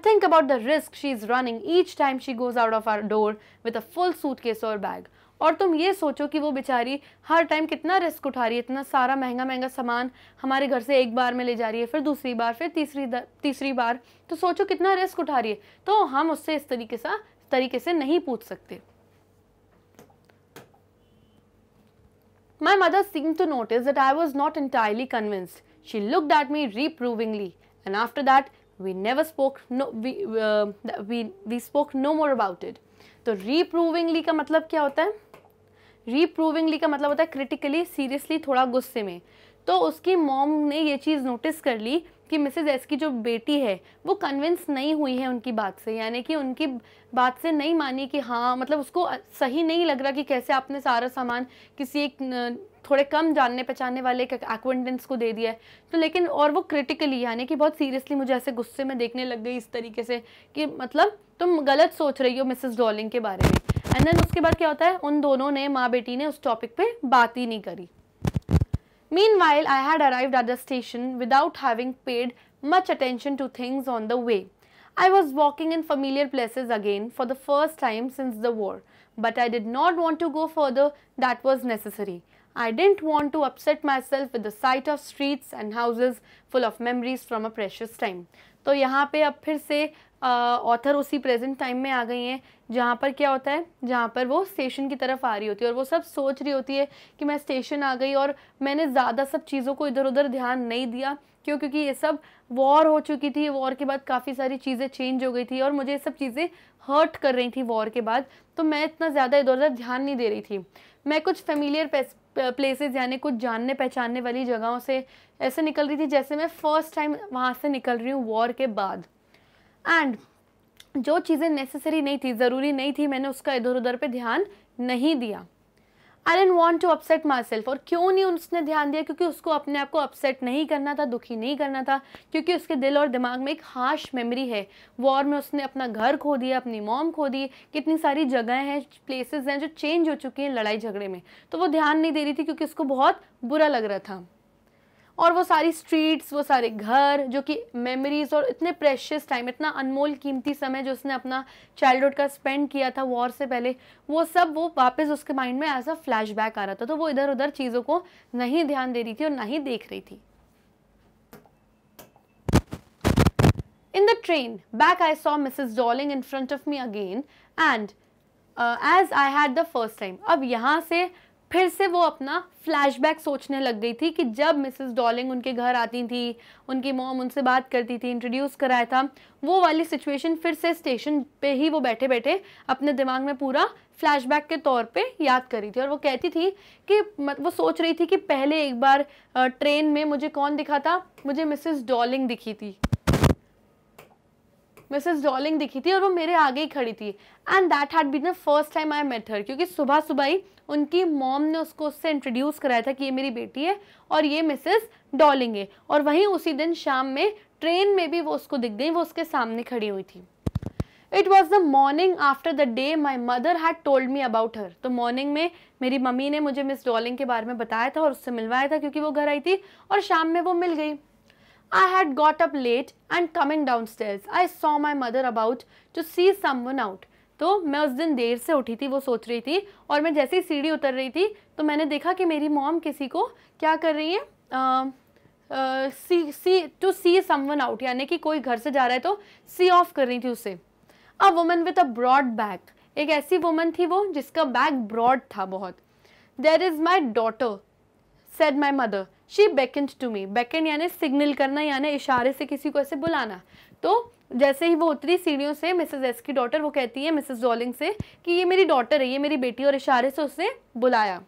Speaker 1: think about the risk she is running each time she goes out of our door with a full suitcase और बैग और तुम ये सोचो कि वो बेचारी हर टाइम कितना रिस्क उठा रही है इतना सारा महंगा महंगा सामान हमारे घर से एक बार में ले जा रही है फिर दूसरी बार फिर तीसरी तीसरी बार तो सोचो कितना रिस्क उठा रही है तो हम उससे इस तरीके से तरीके से नहीं पूछ सकते my mother seem to notice that I was not entirely convinced she look that me reprovingly and after that we never spoke no we we spoke no more about it तो रीप्रूविंगली का मतलब क्या होता है रीप्रूविंगली का मतलब होता है क्रिटिकली सीरियसली थोड़ा गुस्से में तो उसकी मॉम ने ये चीज़ नोटिस कर ली कि मिसेज एस की जो बेटी है वो कन्विंस नहीं हुई है उनकी बात से यानी कि उनकी बात से नहीं मानी कि हाँ मतलब उसको सही नहीं लग रहा कि कैसे आपने सारा सामान किसी एक थोड़े कम जानने पहचानने वाले एक एक्वेंटेंस को दे दिया है तो लेकिन और वो क्रिटिकली यानी कि बहुत सीरियसली मुझे ऐसे गुस्से में देखने लग गई इस तरीके से कि मतलब तुम गलत सोच रही हो मिसेस डॉलिंग के बारे में एंड देन उसके बाद क्या होता है उन दोनों ने माँ बेटी ने उस टॉपिक पर बात ही नहीं करी mean while I had arrive at the station without having paid much attention to things on the way I was walking in familiar places again for the first time since the war, but I did not want to go further, that was necessary. I didn't want to upset myself with the sight of streets and houses full of memories from a precious time. तो यहाँ पे अब फिर से ऑथर उसी प्रेजेंट टाइम में आ गई हैं जहाँ पर क्या होता है जहाँ पर वो स्टेशन की तरफ आ रही होती है और वो सब सोच रही होती है कि मैं स्टेशन आ गई और मैंने ज़्यादा सब चीज़ों को इधर उधर ध्यान नहीं दिया क्यों क्योंकि ये सब वॉर हो चुकी थी वॉर के बाद काफ़ी सारी चीज़ें चेंज हो गई थी और मुझे ये सब चीज़ें हर्ट कर रही थी वॉर के बाद तो मैं इतना ज़्यादा इधर उधर ध्यान नहीं दे रही थी मैं कुछ फेमिलियर प्लेसेस यानी कुछ जानने पहचानने वाली जगहों से ऐसे निकल रही थी जैसे मैं फ़र्स्ट टाइम वहाँ से निकल रही हूँ वॉर के बाद एंड जो चीज़ें नेसेसरी नहीं थी ज़रूरी नहीं थी मैंने उसका इधर उधर पे ध्यान नहीं दिया I didn't want to upset myself और क्यों नहीं उसने ध्यान दिया क्योंकि उसको अपने आप को अपसेट नहीं करना था दुखी नहीं करना था क्योंकि उसके दिल और दिमाग में एक हार्श मेमोरी है वॉर में उसने अपना घर खो दिया अपनी मॉम खो दी कितनी सारी जगह हैं प्लेसेस हैं जो चेंज हो चुकी हैं लड़ाई झगड़े में तो वो ध्यान नहीं दे रही थी क्योंकि उसको बहुत बुरा लग रहा था और वो सारी स्ट्रीट्स वो सारे घर जो कि मेमोरीज़ और इतने प्रेशियस टाइम इतना अनमोल कीमती समय जो उसने अपना चाइल्डहुड का स्पेंड किया था वॉर से पहले वो सब वो वापस उसके माइंड में एज अ फ्लैशबैक आ रहा था तो वो इधर उधर चीज़ों को नहीं ध्यान दे रही थी और ना ही देख रही थी in the train back I saw Mrs Dorling in front of me again and as I had the first time अब यहाँ से फिर से वो अपना फ्लैशबैक सोचने लग गई थी कि जब मिसेस डॉलिंग उनके घर आती थी उनकी मॉम उनसे बात करती थी इंट्रोड्यूस कराया था वो वाली सिचुएशन फिर से स्टेशन पे ही वो बैठे बैठे अपने दिमाग में पूरा फ्लैशबैक के तौर पे याद कर रही थी और वो कहती थी कि वो सोच रही थी कि पहले एक बार ट्रेन में मुझे कौन दिखा था मुझे मिसेस डॉलिंग दिखी थी मिसेस डॉलिंग दिखी थी और वो मेरे आगे ही खड़ी थी and that had been the first time I met her क्योंकि सुबह सुबह ही उनकी मॉम ने उसको उससे इंट्रोड्यूस कराया था कि ये मेरी बेटी है और ये मिसेस डॉलिंग है और वहीं उसी दिन शाम में ट्रेन में भी वो उसको दिख गई वो उसके सामने खड़ी हुई थी it was the morning after the day my mother had told me about her तो मॉर्निंग में मेरी मम्मी ने मुझे मिस डॉलिंग के बारे में बताया था और उससे मिलवाया था क्योंकि वो घर आई थी और शाम में वो मिल गई I had got up late and coming downstairs. I saw my mother about to see someone out. तो मैं उस दिन देर से उठी थी वो सोच रही थी और मैं जैसे ही सीढ़ी उतर रही थी तो मैंने देखा कि मेरी मॉम किसी को क्या कर रही है see see to see someone out यानी कि कोई घर से जा रहा है तो सी ऑफ कर रही थी उसे a woman with a broad bag एक ऐसी वुमन थी वो जिसका बैग ब्रॉड था बहुत there is my daughter said my mother she beckoned to me beckoned यानी सिग्नल करना यानी इशारे से किसी को ऐसे बुलाना तो जैसे ही वो उतरी सीढ़ियों से मिसेज एस की डॉटर वो कहती है मिसेज जॉलिंग से कि ये मेरी डॉटर है ये मेरी बेटी और इशारे से उसने बुलाया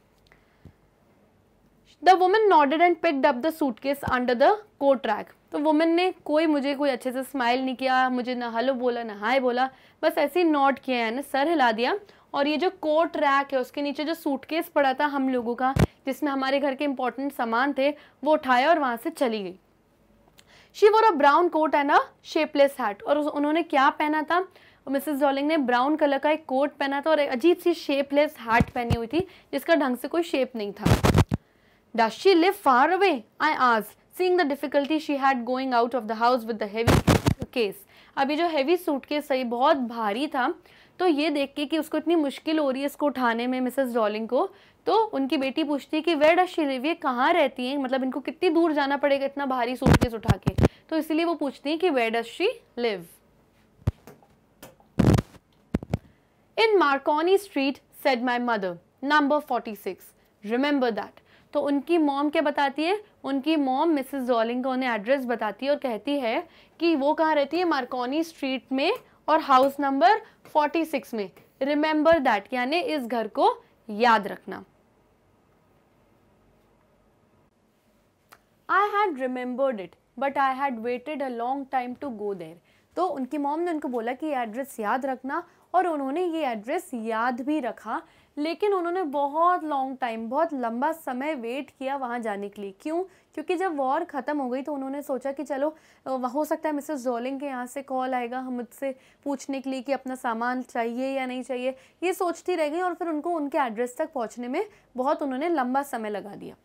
Speaker 1: the woman nodded and picked up the suitcase under the coat track तो वुमेन ने कोई मुझे कोई अच्छे से स्माइल नहीं किया मुझे ना हलो बोला ना हाय बोला बस ऐसे ही नॉट किया है ना सर हिला दिया और ये जो कोट रैक है उसके नीचे जो सूटकेस पड़ा था हम लोगों का जिसमें हमारे घर के इंपॉर्टेंट सामान थे वो उठाया और वहां से चली गई she wore a brown coat and a shapeless hat और उन्होंने क्या पहना था मिसेस डॉलिंग ने ब्राउन कलर का एक कोट पहना था और एक अजीब सी शेपलेस हैट पहनी हुई थी जिसका ढंग से कोई शेप नहीं था does she live far away I आज seeing the difficulty she had going out of the house with the heavy case अभी जो हैवी सूटकेस सही बहुत भारी था तो ये देख के कि उसको इतनी मुश्किल हो रही है इसको उठाने में मिसेस डॉलिंग को तो उनकी बेटी पूछती है कि वेड अशी ये कहाँ रहती हैं मतलब इनको कितनी दूर जाना पड़ेगा इतना भारी सूटकेस उठा के तो इसीलिए वो पूछती हैं कि वेड अशी live in Marconi Street said my mother number forty six remember that तो उनकी मॉम क्या बताती है उनकी मॉम मिसेस डॉलिंग को उन्हें एड्रेस बताती है और कहती है कि वो कहाँ रहती है मार्कोनी स्ट्रीट में और हाउस नंबर 46 में रिमेंबर दैट यानी इस घर को याद रखना I had remembered it but I had waited a long time to go there तो उनकी मॉम ने उनको बोला कि ये एड्रेस याद रखना और उन्होंने ये एड्रेस याद भी रखा लेकिन उन्होंने बहुत लॉन्ग टाइम बहुत लंबा समय वेट किया वहाँ जाने के लिए क्यों क्योंकि जब वॉर ख़त्म हो गई तो उन्होंने सोचा कि चलो हो सकता है मिसेस जोलिंग के यहाँ से कॉल आएगा हम मुझसे पूछने के लिए कि अपना सामान चाहिए या नहीं चाहिए ये सोचती रह गई और फिर उनको उनके एड्रेस तक पहुँचने में बहुत उन्होंने लंबा समय लगा दिया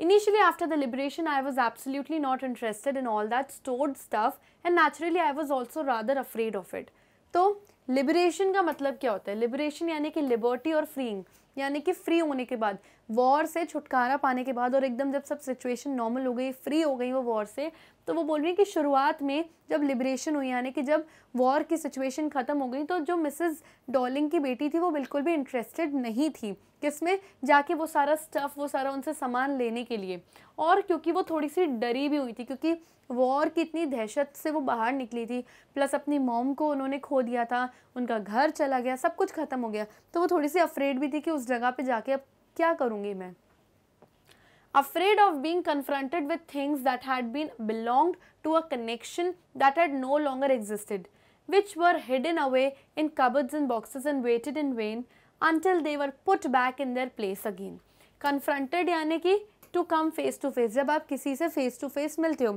Speaker 1: initially after the liberation I was absolutely not interested in all that stored stuff and naturally I was also rather afraid of it तो लिबरेशन का मतलब क्या होता है लिबरेशन यानी कि लिबर्टी और फ्रीइंग यानी कि फ्री होने के बाद वॉर से छुटकारा पाने के बाद और एकदम जब सब सिचुएशन नॉर्मल हो गई फ्री हो गई वो वॉर से तो वो बोल रही है कि शुरुआत में जब लिबरेशन हुई यानी कि जब वॉर की सिचुएशन ख़त्म हो गई तो जो मिसेस डॉलिंग की बेटी थी वो बिल्कुल भी इंटरेस्टेड नहीं थी किसमें जाके वो सारा स्टफ़ वो सारा उनसे सामान लेने के लिए और क्योंकि वो थोड़ी सी डरी भी हुई थी क्योंकि वॉर की इतनी दहशत से वो बाहर निकली थी प्लस अपनी मॉम को उन्होंने खो दिया था उनका घर चला गया सब कुछ ख़त्म हो गया तो वो थोड़ी सी अफ्रेड भी थी कि उस जगह पे जाके अब क्या करूँगी मैं afraid of being confronted with things that had been belonged to a connection that had no longer existed which were hidden away in cupboards and boxes and waited in vain until they were put back in their place again confronted यानी कि to come face to face जब आप किसी से फेस टू फेस मिलते हो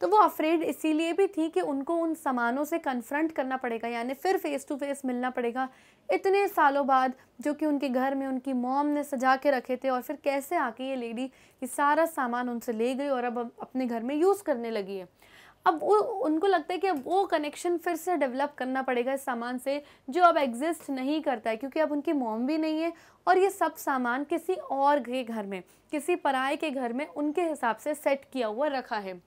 Speaker 1: तो वो अफ्रेड इसीलिए भी थी कि उनको उन सामानों से कन्फ्रंट करना पड़ेगा यानी फिर फेस टू फेस मिलना पड़ेगा इतने सालों बाद जो कि उनके घर में उनकी मॉम ने सजा के रखे थे और फिर कैसे आके ये लेडी ये सारा सामान उनसे ले गई और अब अपने घर में यूज़ करने लगी है अब वो उनको लगता है कि अब वो कनेक्शन फिर से डेवलप करना पड़ेगा इस सामान से जो अब एग्जिस्ट नहीं करता है क्योंकि अब उनकी मोम भी नहीं है और ये सब सामान किसी और के घर में किसी पराए के घर में उनके हिसाब से सेट किया हुआ रखा है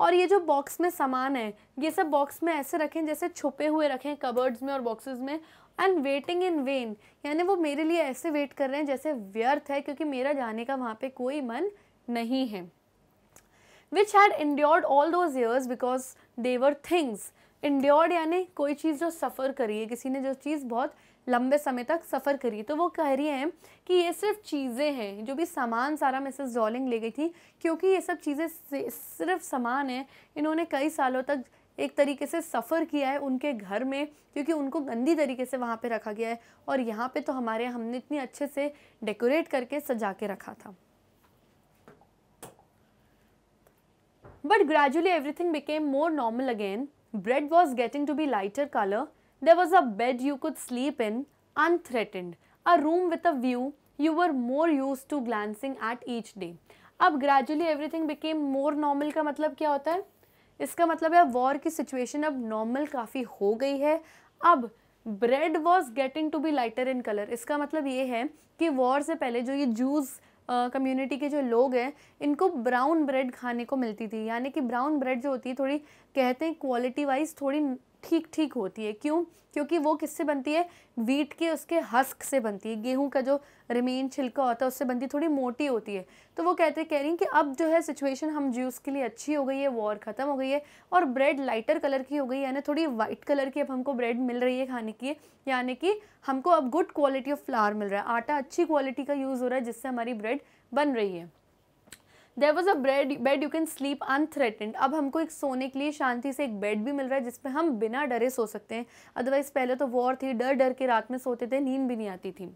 Speaker 1: और ये जो बॉक्स में सामान है ये सब बॉक्स में ऐसे रखें जैसे छुपे हुए रखें कबर्ड्स में और बॉक्सेस में एंड वेटिंग इन वेन यानी वो मेरे लिए ऐसे वेट कर रहे हैं जैसे व्यर्थ है क्योंकि मेरा जाने का वहाँ पे कोई मन नहीं है which had endured all those years because they were things endured यानी कोई चीज़ जो सफ़र करी है किसी ने जो चीज़ बहुत लंबे समय तक सफ़र करी है तो वो कह रही हैं कि ये सिर्फ चीज़ें हैं जो भी सामान सारा मिसेस जॉलिंग ले गई थी क्योंकि ये सब चीज़ें सिर्फ सामान हैं इन्होंने कई सालों तक एक तरीके से सफ़र किया है उनके घर में क्योंकि उनको गंदी तरीके से वहाँ पे रखा गया है और यहाँ पे तो हमारे हमने इतनी अच्छे से डेकोरेट करके सजा के रखा था But gradually everything became more normal again. Bread was getting to be lighter color. There was a bed you could sleep in, unthreatened. A room with a view you were more used to glancing at each day. अब gradually everything became more normal का मतलब क्या होता है इसका मतलब है वॉर की सिचुएशन अब नॉर्मल काफ़ी हो गई है अब bread was getting to be lighter in colour इसका मतलब ये है कि वॉर से पहले जो ये जूस कम्युनिटी के जो लोग हैं इनको ब्राउन ब्रेड खाने को मिलती थी यानी कि ब्राउन ब्रेड जो होती है थोड़ी कहते हैं क्वालिटी वाइज थोड़ी ठीक ठीक होती है क्यों क्योंकि वो किससे बनती है वीट के उसके हस्क से बनती है गेहूं का जो रिमेन छिलका होता है उससे बनती थोड़ी मोटी होती है तो वो कहते हैं कह रही कि अब जो है सिचुएशन हम जूस के लिए अच्छी हो गई है वॉर ख़त्म हो गई है और ब्रेड लाइटर कलर की हो गई है यानी थोड़ी वाइट कलर की अब हमको ब्रेड मिल रही है खाने की यानी कि हमको अब गुड क्वालिटी ऑफ फ्लावर मिल रहा है आटा अच्छी क्वालिटी का यूज़ हो रहा है जिससे हमारी ब्रेड बन रही है there was a bed bed you can sleep unthreatened अब हमको एक सोने के लिए शांति से एक बेड भी मिल रहा है जिसपे हम बिना डरे सो सकते हैं अदरवाइज पहले तो वॉर थी डर डर के रात में सोते थे नींद भी नहीं आती थी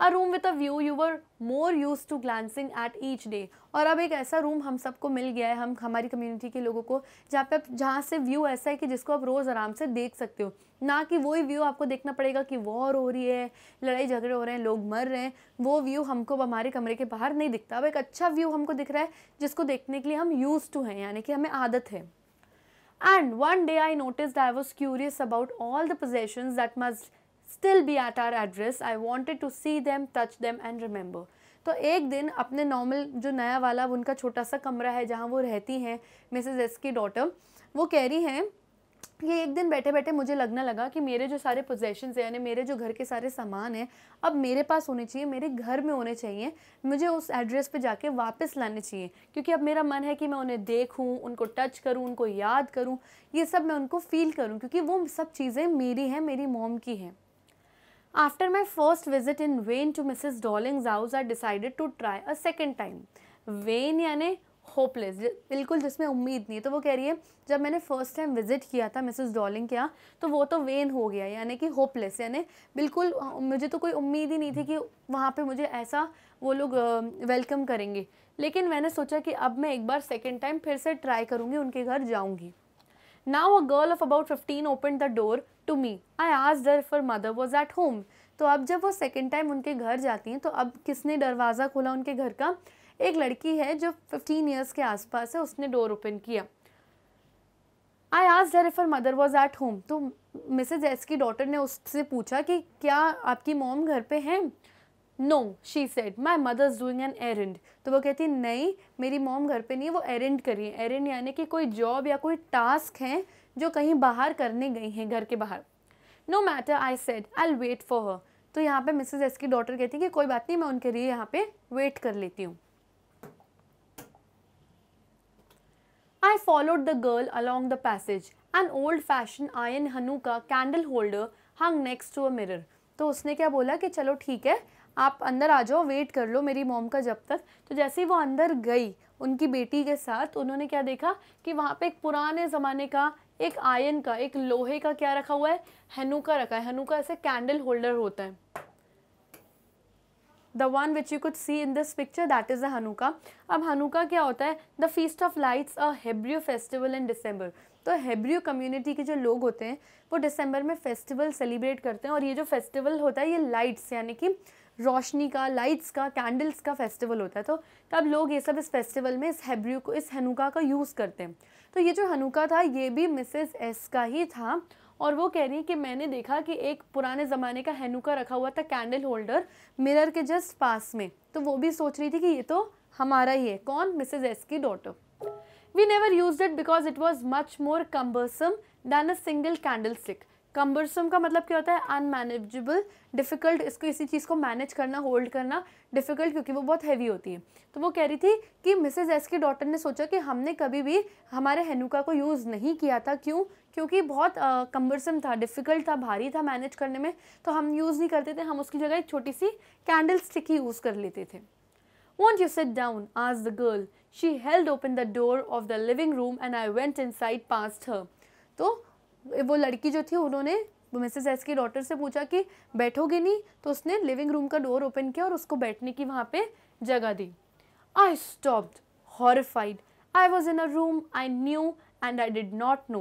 Speaker 1: a room with a view you were more use to glancing at each day और अब एक ऐसा रूम हम सबको मिल गया है हम हमारी कम्युनिटी के लोगों को जहाँ पे आप जहाँ से व्यू ऐसा है कि जिसको आप रोज़ आराम से देख सकते हो ना कि वही व्यू आपको देखना पड़ेगा कि वॉर हो रही है लड़ाई झगड़े हो रहे हैं लोग मर रहे हैं वो व्यू हमको हमारे कमरे के बाहर नहीं दिखता अब एक अच्छा व्यू हमको दिख रहा है जिसको देखने के लिए हम यूज़ टू हैं यानी कि हमें आदत है and one day I notice I was curious about all the possession that must still be at our address I wanted to see them touch them and remember तो एक दिन अपने नॉर्मल जो नया वाला उनका छोटा सा कमरा है जहाँ वो रहती हैं मिसेज एस की डॉटर वो कह रही हैं कि एक दिन बैठे बैठे मुझे लगने लगा कि मेरे जो सारे पोजेशन हैं यानी मेरे जो घर के सारे सामान हैं अब मेरे पास होने चाहिए मेरे घर में होने चाहिए मुझे उस एड्रेस पे जाके वापस लाने चाहिए क्योंकि अब मेरा मन है कि मैं उन्हें देखूं उनको टच करूं उनको याद करूं ये सब मैं उनको फील करूं क्योंकि वो सब चीज़ें मेरी हैं मेरी मोम की हैं After my first visit in vain to Mrs. Dolling's house, I decided to try a second time. Vain यानी होपलेस बिल्कुल जिसमें उम्मीद नहीं तो वो कह रही है जब मैंने फर्स्ट टाइम विजिट किया था मिसेस डॉलिंग के यहाँ तो वो तो वेन हो गया यानी कि होपलेस यानी बिल्कुल मुझे तो कोई उम्मीद ही नहीं थी कि वहाँ पे मुझे ऐसा वो लोग वेलकम करेंगे लेकिन मैंने सोचा कि अब मैं एक बार सेकेंड टाइम फिर से ट्राई करूँगी उनके घर जाऊँगी now a girl of about fifteen open the door to me I आज her for mother was at home तो अब जब वो सेकेंड टाइम उनके घर जाती हैं तो अब किसने दरवाज़ा खोला उनके घर का एक लड़की है जो फिफ्टीन ईयर्स के आसपास है उसने डोर ओपन किया आई आज her for mother was at home तो मिसेज एस की डॉटर ने उससे पूछा कि क्या आपकी मोम घर पे हैं no she said my mother is doing an errand तो वो कहती नहीं मेरी मोम घर पे नहीं है वो एरेंड करी है एरेंड यानी कि कोई जॉब या कोई टास्क है जो कहीं बाहर करने गई हैं घर के बाहर no matter I said I wait for her तो यहाँ पे मिसेज एस की डॉटर कहती है कि कोई बात नहीं मैं उनके लिए यहाँ पे वेट कर लेती हूँ I followed the girl along the passage an old fashion iron Hanukkah candle holder hung next to a mirror तो उसने क्या बोला कि चलो ठीक है आप अंदर आ जाओ वेट कर लो मेरी मोम का जब तक तो जैसे ही वो अंदर गई उनकी बेटी के साथ उन्होंने क्या देखा कि वहाँ पे एक पुराने ज़माने का एक आयन का एक लोहे का क्या रखा हुआ है हनुका रखा है हनुका ऐसे कैंडल होल्डर होता है the one which you could see in this picture that is a Hanukkah अब हनुका क्या होता है the feast of lights a Hebrew festival in December तो हेब्रियो कम्युनिटी के जो लोग होते हैं वो डिसम्बर में फेस्टिवल सेलिब्रेट करते हैं और ये जो फेस्टिवल होता है ये लाइट्स यानी कि रोशनी का लाइट्स का कैंडल्स का फेस्टिवल होता है तो तब लोग ये सब इस फेस्टिवल में इस हैब्रू को इस हनुका का यूज़ करते हैं तो ये जो हनुका था ये भी मिसेस एस का ही था और वो कह रही है कि मैंने देखा कि एक पुराने ज़माने का हनुका रखा हुआ था कैंडल होल्डर मिरर के जस्ट पास में तो वो भी सोच रही थी कि ये तो हमारा ही है कौन मिसेज एस की daughter we never use it because it was much more cumbersome than a single candlestick cumbersome का मतलब क्या होता है अनमैनेजेबल डिफ़िकल्ट इसको इसी चीज़ को मैनेज करना होल्ड करना डिफ़िकल्ट क्योंकि वो बहुत हैवी होती है तो वो कह रही थी कि मिसेज एस के डॉटर ने सोचा कि हमने कभी भी हमारे हेनुका को यूज़ नहीं किया था क्यों क्योंकि बहुत कम्बरसम था डिफ़िकल्ट था भारी था मैनेज करने में तो हम यूज़ नहीं करते थे हम उसकी जगह एक छोटी सी कैंडल स्टिक ही यूज़ कर लेते थे वॉन्ट यू सेट डाउन आज the girl she held open the door of the living room and I went inside her. तो वो लड़की जो थी उन्होंने मिसेस एस की डॉटर से पूछा कि बैठोगे नहीं तो उसने लिविंग रूम का डोर ओपन किया और उसको बैठने की वहाँ पे जगह दी I stopped horrified I was in a room I knew and I did not know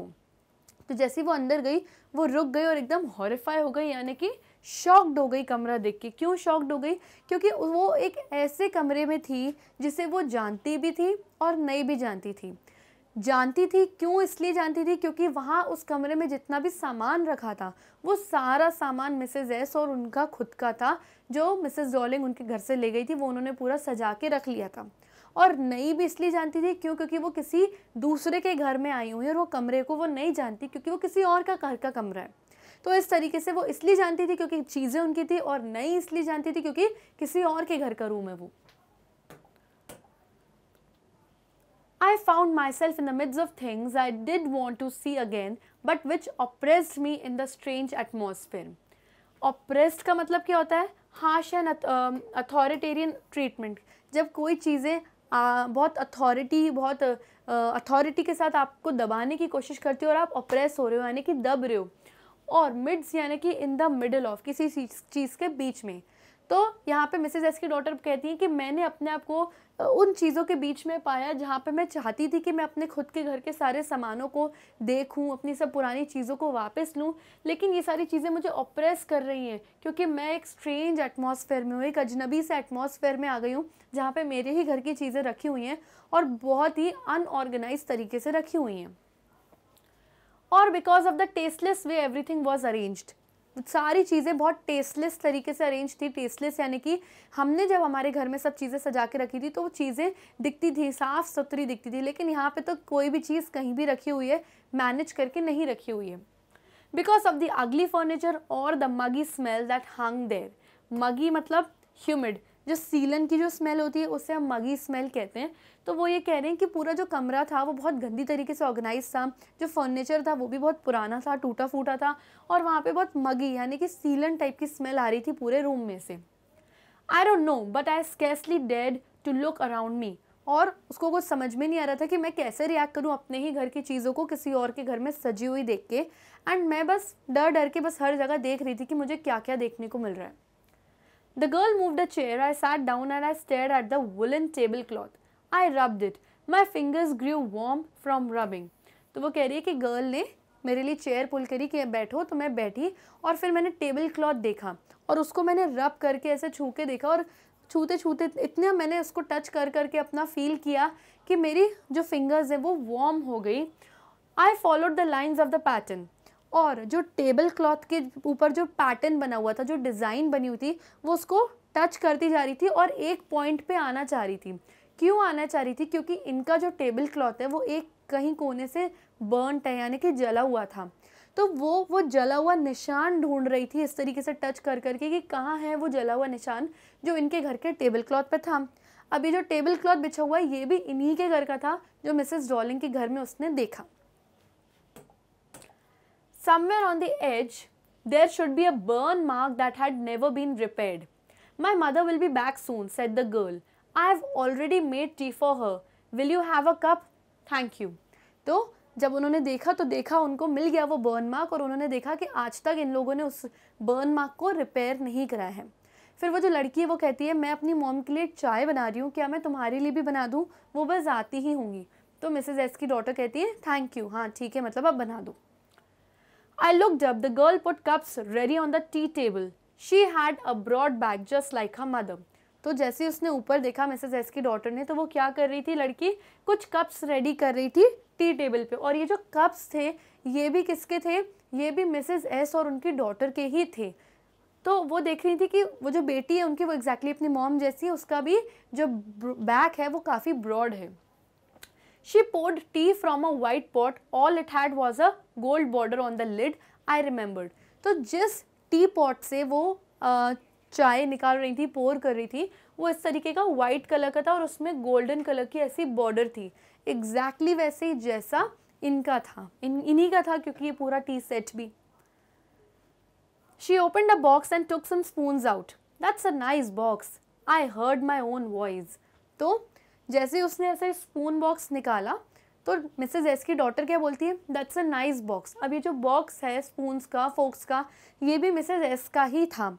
Speaker 1: तो जैसे वो अंदर गई वो रुक गई और एकदम हॉरिफाई हो गई यानी कि शॉक्ड हो गई कमरा देख के क्यों शॉक्ड हो गई क्योंकि वो एक ऐसे कमरे में थी जिसे वो जानती भी थी और नहीं भी जानती थी जानती थी क्यों इसलिए जानती थी क्योंकि वहाँ उस कमरे में जितना भी सामान रखा था वो सारा सामान मिसेज एस और उनका खुद का था जो मिसेज डॉलिंग उनके घर से ले गई थी वो उन्होंने पूरा सजा के रख लिया था और नई भी इसलिए जानती थी क्यों क्योंकि वो किसी दूसरे के घर में आई हुई है और वो कमरे को वो नहीं जानती क्योंकि वो किसी और का घर का कमरा है तो इस तरीके से वो इसलिए जानती थी क्योंकि चीज़ें उनकी थी और नई इसलिए जानती थी क्योंकि किसी और के घर का रूम है वो I found myself in the midst of things I did want to see again but which oppressed me in the strange atmosphere. Oppressed का मतलब क्या होता है हार्श एंड अथॉरिटेरियन ट्रीटमेंट जब कोई चीज़ें बहुत अथॉरिटी बहुत अथॉरिटी के साथ आपको दबाने की कोशिश करती हो और आप ऑप्रेस हो रहे हो यानी कि दब रहे हो और मिड्स यानी कि इन द मिडल ऑफ किसी चीज़ के बीच में तो यहाँ पे मिसेज एस की डॉटर कहती हैं कि मैंने अपने आप को उन चीज़ों के बीच में पाया जहाँ पे मैं चाहती थी कि मैं अपने खुद के घर के सारे सामानों को देखूँ अपनी सब पुरानी चीज़ों को वापस लूँ लेकिन ये सारी चीज़ें मुझे ऑप्रेस कर रही हैं क्योंकि मैं एक स्ट्रेंज एटमोसफेयर में हूँ एक अजनबी से एटमोसफेयर में आ गई हूँ जहाँ पर मेरे ही घर की चीज़ें रखी हुई हैं और बहुत ही अनऑर्गेनाइज तरीके से रखी हुई हैं और because of the tasteless way everything was arranged सारी चीज़ें बहुत टेस्टलेस तरीके से अरेंज थी टेस्टलेस यानी कि हमने जब हमारे घर में सब चीज़ें सजा के रखी थी तो वो चीज़ें दिखती थी साफ़ सुथरी दिखती थी लेकिन यहाँ पे तो कोई भी चीज़ कहीं भी रखी हुई है मैनेज करके नहीं रखी हुई है because of the ugly furniture और the muggy smell that hung there muggy मतलब ह्यूमिड जो सीलन की जो स्मेल होती है उससे हम मगी स्मेल कहते हैं तो वो ये कह रहे हैं कि पूरा जो कमरा था वो बहुत गंदी तरीके से ऑर्गेनाइज था जो फर्नीचर था वो भी बहुत पुराना था टूटा फूटा था और वहाँ पे बहुत मगी यानी कि सीलन टाइप की स्मेल आ रही थी पूरे रूम में से I don't know but I scarcely डेड टू लुक अराउंड मी और उसको कुछ समझ में नहीं आ रहा था कि मैं कैसे रिएक्ट करूँ अपने ही घर की चीज़ों को किसी और के घर में सजी हुई देख के एंड मैं बस डर डर के बस हर जगह देख रही थी कि मुझे क्या क्या देखने को मिल रहा है The girl moved a chair. I sat down and I stared at the woolen tablecloth. I rubbed it. My fingers grew warm from rubbing. तो वो कह रही है कि गर्ल ने मेरे लिए चेयर पुल करी कि बैठो तो मैं बैठी और फिर मैंने टेबल क्लॉथ देखा और उसको मैंने रब करके ऐसे छू के देखा और छूते छूते इतने मैंने उसको टच कर करके अपना फील किया कि मेरी जो फिंगर्स हैं वो वार्म हो गई I followed the lines of the pattern और जो टेबल क्लॉथ के ऊपर जो पैटर्न बना हुआ था जो डिज़ाइन बनी हुई थी वो उसको टच करती जा रही थी और एक पॉइंट पे आना चाह रही थी क्यों आना चाह रही थी क्योंकि इनका जो टेबल क्लॉथ है वो एक कहीं कोने से बर्न है यानी कि जला हुआ था तो वो वो जला हुआ निशान ढूंढ रही थी इस तरीके से टच कर करके कि कहाँ है वो जला हुआ निशान जो इनके घर के टेबल क्लॉथ पर था अभी जो टेबल क्लॉथ बिछा हुआ है ये भी इन्हीं के घर का था जो मिसेस डॉलिंग के घर में उसने देखा Somewhere on the edge, there should be a burn mark that had never been repaired. My mother will be back soon, said the girl. I have already made tea for her. Will you have a cup? Thank you. to जब उन्होंने देखा तो देखा उनको मिल गया वो बर्न मार्क और उन्होंने देखा कि आज तक इन लोगों ने उस बर्न मार्क को रिपेयर नहीं कराया है फिर वो जो लड़की है वो कहती है मैं अपनी मॉम के लिए चाय बना रही हूँ क्या मैं तुम्हारे लिए भी बना दूँ वो बस आती ही होंगी तो मिसेज एस की डॉटर कहती है थैंक यू हाँ ठीक है मतलब अब बना दूँ I looked up. The girl put cups ready on the tea table. She had a broad bag just like her mother. तो जैसे ही उसने ऊपर देखा मिसेज एस की डॉटर ने तो वो क्या कर रही थी लड़की कुछ कप्स रेडी कर रही थी टी टेबल पे और ये जो कप्स थे ये भी किसके थे ये भी मिसेज एस और उनकी डॉटर के ही थे तो वो देख रही थी कि वो जो बेटी है उनकी वो एग्जैक्टली exactly अपनी मॉम जैसी उसका भी जो बैक है वो काफ़ी ब्रॉड है She poured tea from a white pot. All it had was a gold border on the lid. I remembered. तो जिस टी पॉट से वो चाय निकाल रही थी पोर कर रही थी वो इस तरीके का वाइट कलर का था और उसमें गोल्डन कलर की ऐसी बॉर्डर थी एग्जैक्टली exactly वैसे ही जैसा इनका था इन इन्हीं का था क्योंकि ये पूरा टी सेट भी she open the box and took some spoons out that's a nice box I heard my own voice तो जैसे उसने ऐसा स्पून बॉक्स निकाला तो मिसेज एस की डॉटर क्या बोलती है दैट्स अ नाइस बॉक्स अब ये जो बॉक्स है स्पून का फोक्स का ये भी मिसेज एस का ही था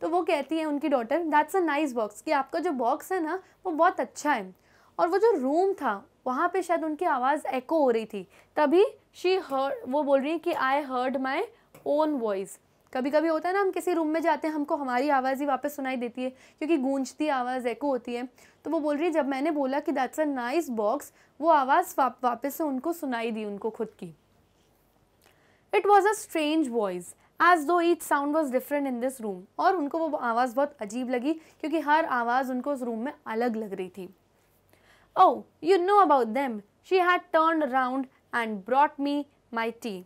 Speaker 1: तो वो कहती है उनकी daughter that's a nice box कि आपका जो बॉक्स है ना वो बहुत अच्छा है और वो जो रूम था वहाँ पे शायद उनकी आवाज़ एको हो रही थी तभी शी हर्ड वो बोल रही है कि I heard my own voice कभी कभी होता है ना हम किसी रूम में जाते हैं हमको हमारी आवाज़ ही वापस सुनाई देती है क्योंकि गूंजती आवाज़ एको होती है तो वो बोल रही है जब मैंने बोला कि दैट्स अ नाइस बॉक्स वो आवाज़ वाप, वापस से उनको सुनाई दी उनको खुद की it was a strange voice as though each sound was different in this room और उनको वो आवाज़ बहुत अजीब लगी क्योंकि हर आवाज़ उनको उस रूम में अलग लग रही थी oh you know about them she had turn around and brought me my tea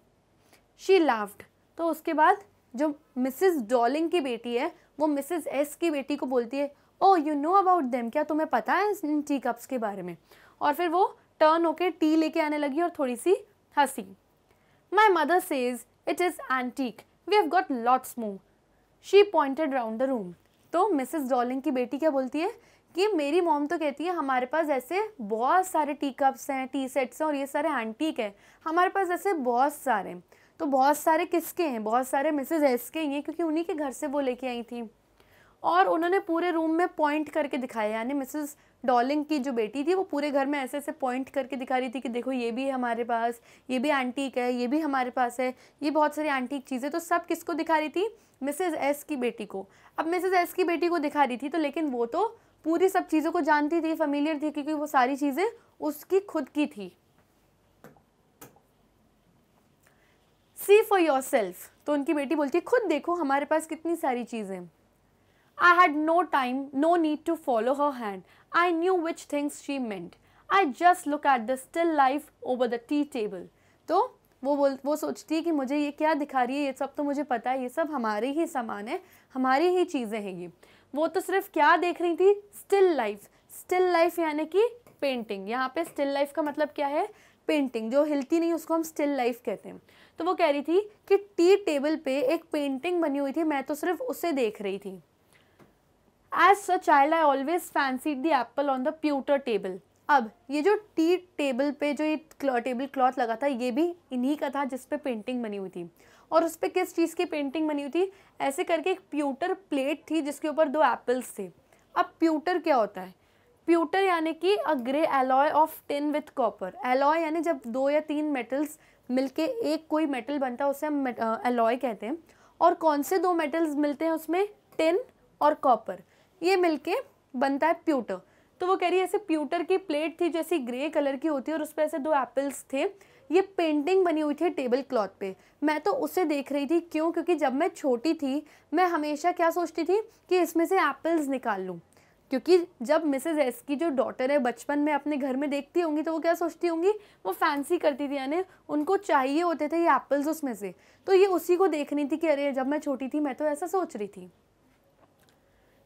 Speaker 1: she laughed तो उसके बाद जो मिसिज डॉलिंग की बेटी है वो मिसिज एस की बेटी को बोलती है oh you know about them क्या तुम्हें पता है इन टी कप्स के बारे में और फिर वो टर्न होके टी लेके आने लगी और थोड़ी सी हंसी my mother says it is antique we have got lots move she pointed round the room तो मिसिज डॉलिंग की बेटी क्या बोलती है कि मेरी मॉम तो कहती है हमारे पास ऐसे बहुत सारे टी कप्स हैं टी सेट्स हैं और ये सारे एंटीक हैं हमारे पास ऐसे बहुत सारे हैं तो बहुत सारे किसके हैं बहुत सारे मिसेज एस के ही हैं क्योंकि उन्हीं के घर से वो लेके आई थी और उन्होंने पूरे रूम में पॉइंट करके दिखाया यानी मिसेस डॉलिंग की जो बेटी थी वो पूरे घर में ऐसे ऐसे पॉइंट करके दिखा रही थी कि देखो ये भी है हमारे पास ये भी एंटीक है ये भी हमारे पास है ये बहुत सारी एंटीक चीज़ें तो सब किसको दिखा रही थी मिसेज एस की बेटी को अब मिसेज एस की बेटी को दिखा रही थी तो लेकिन वो तो पूरी सब चीज़ों को जानती थी फेमिलियर थी क्योंकि वो सारी चीज़ें उसकी खुद की थी सी फॉर योर सेल्फ तो उनकी बेटी बोलती है खुद देखो हमारे पास कितनी सारी चीज़ें I had no time no need to follow her hand I knew which things she meant I just look at the still life over the tea table तो वो बोल वो सोचती है कि मुझे ये क्या दिखा रही है ये सब तो मुझे पता है ये सब हमारे ही सामान है हमारी ही चीज़ें हैं ये वो तो सिर्फ क्या देख रही थी स्टिल लाइफ स्टिल लाइफ यानी कि पेंटिंग यहाँ पे स्टिल लाइफ का मतलब क्या है पेंटिंग जो हिलती नहीं उसको हम स्टिल लाइफ कहते हैं तो वो कह रही थी कि टी टेबल पे एक पेंटिंग बनी हुई थी मैं तो सिर्फ उसे देख रही थी as a child I always fancied the apple on the pewter table अब ये जो टी टेबल पे जो ये टेबल क्लॉथ लगा था ये भी इन्हीं का था जिस पे पेंटिंग बनी हुई थी और उस पर किस चीज़ की पेंटिंग बनी हुई थी ऐसे करके एक प्यूटर प्लेट थी जिसके ऊपर दो एप्पल्स थे अब प्यूटर क्या होता है प्यूटर यानी कि a grey alloy of tin with copper alloy यानी जब दो या तीन मेटल्स मिलके एक कोई मेटल बनता है उसे हम एलॉय कहते हैं और कौन से दो मेटल्स मिलते हैं उसमें टिन और कॉपर ये मिलके बनता है प्यूटर तो वो कह रही है ऐसे प्यूटर की प्लेट थी जैसी ग्रे कलर की होती है और उस पर ऐसे दो एप्पल्स थे ये पेंटिंग बनी हुई थी टेबल क्लॉथ पे मैं तो उसे देख रही थी क्यों क्योंकि जब मैं छोटी थी मैं हमेशा क्या सोचती थी कि इसमें से एप्पल्स निकाल लूँ क्योंकि जब मिसेज एस की जो डॉटर है बचपन में अपने घर में देखती होंगी तो वो क्या सोचती होंगी वो फैंसी करती थी यानी उनको चाहिए होते थे ये एप्पल्स उसमें से तो ये उसी को देखनी थी कि अरे जब मैं छोटी थी मैं तो ऐसा सोच रही थी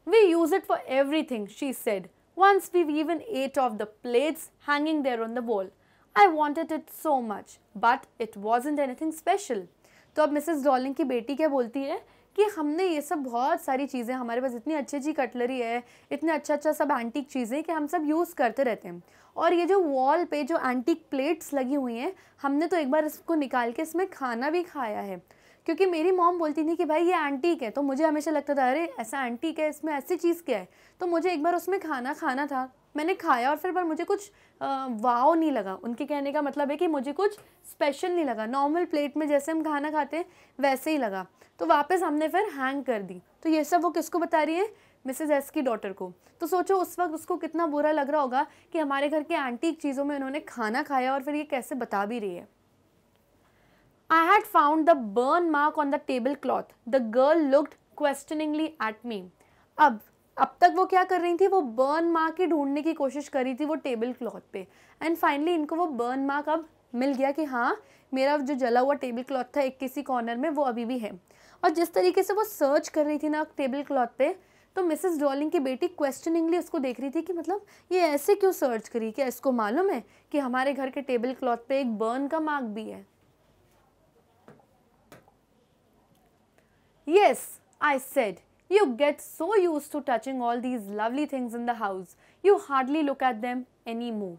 Speaker 1: we use it for everything she said once we've even ate off the plates hanging there on the wall. It wanted it so much, but it wasn't anything special तो अब मिसेस डॉलिंग की बेटी क्या बोलती है कि हमने ये सब बहुत सारी चीज़ें हमारे पास इतनी अच्छी अच्छी कटलरी है इतने अच्छा अच्छा सब एंटीक चीज़ें कि हम सब यूज़ करते रहते हैं और ये जो वॉल पे जो एंटीक प्लेट्स लगी हुई हैं हमने तो एक बार इसको निकाल के इसमें खाना भी खाया है क्योंकि मेरी मॉम बोलती थी कि भाई ये एंटीक है तो मुझे हमेशा लगता था अरे ऐसा एंटीक है इसमें ऐसी चीज़ क्या है तो मुझे एक बार उसमें खाना खाना था मैंने खाया और फिर पर मुझे कुछ वाव नहीं लगा उनके कहने का मतलब है कि मुझे कुछ स्पेशल नहीं लगा नॉर्मल प्लेट में जैसे हम खाना खाते हैं वैसे ही लगा तो वापस हमने फिर हैंग कर दी तो ये सब वो किसको बता रही है मिसेज एस की डॉटर को तो सोचो उस वक्त उसको कितना बुरा लग रहा होगा कि हमारे घर के एंटीक चीज़ों में उन्होंने खाना खाया और फिर ये कैसे बता भी रही है I had found the burn mark on the tablecloth the girl looked questioningly at me अब अब तक वो क्या कर रही थी वो बर्न मार्क ही ढूंढने की कोशिश कर रही थी वो टेबल क्लॉथ पे एंड फाइनली इनको वो बर्न मार्क अब मिल गया कि हाँ मेरा जो जला हुआ टेबल क्लॉथ था एक किसी कॉर्नर में वो अभी भी है और जिस तरीके से वो सर्च कर रही थी ना टेबल क्लॉथ पे तो मिसेस डॉलिंग की बेटी क्वेश्चनिंगली उसको देख रही थी कि मतलब ये ऐसे क्यों सर्च करी क्या इसको मालूम है कि हमारे घर के टेबल क्लॉथ पे एक बर्न का मार्क भी है yes I said You get so used to touching all these lovely things in the house, you hardly look at them anymore.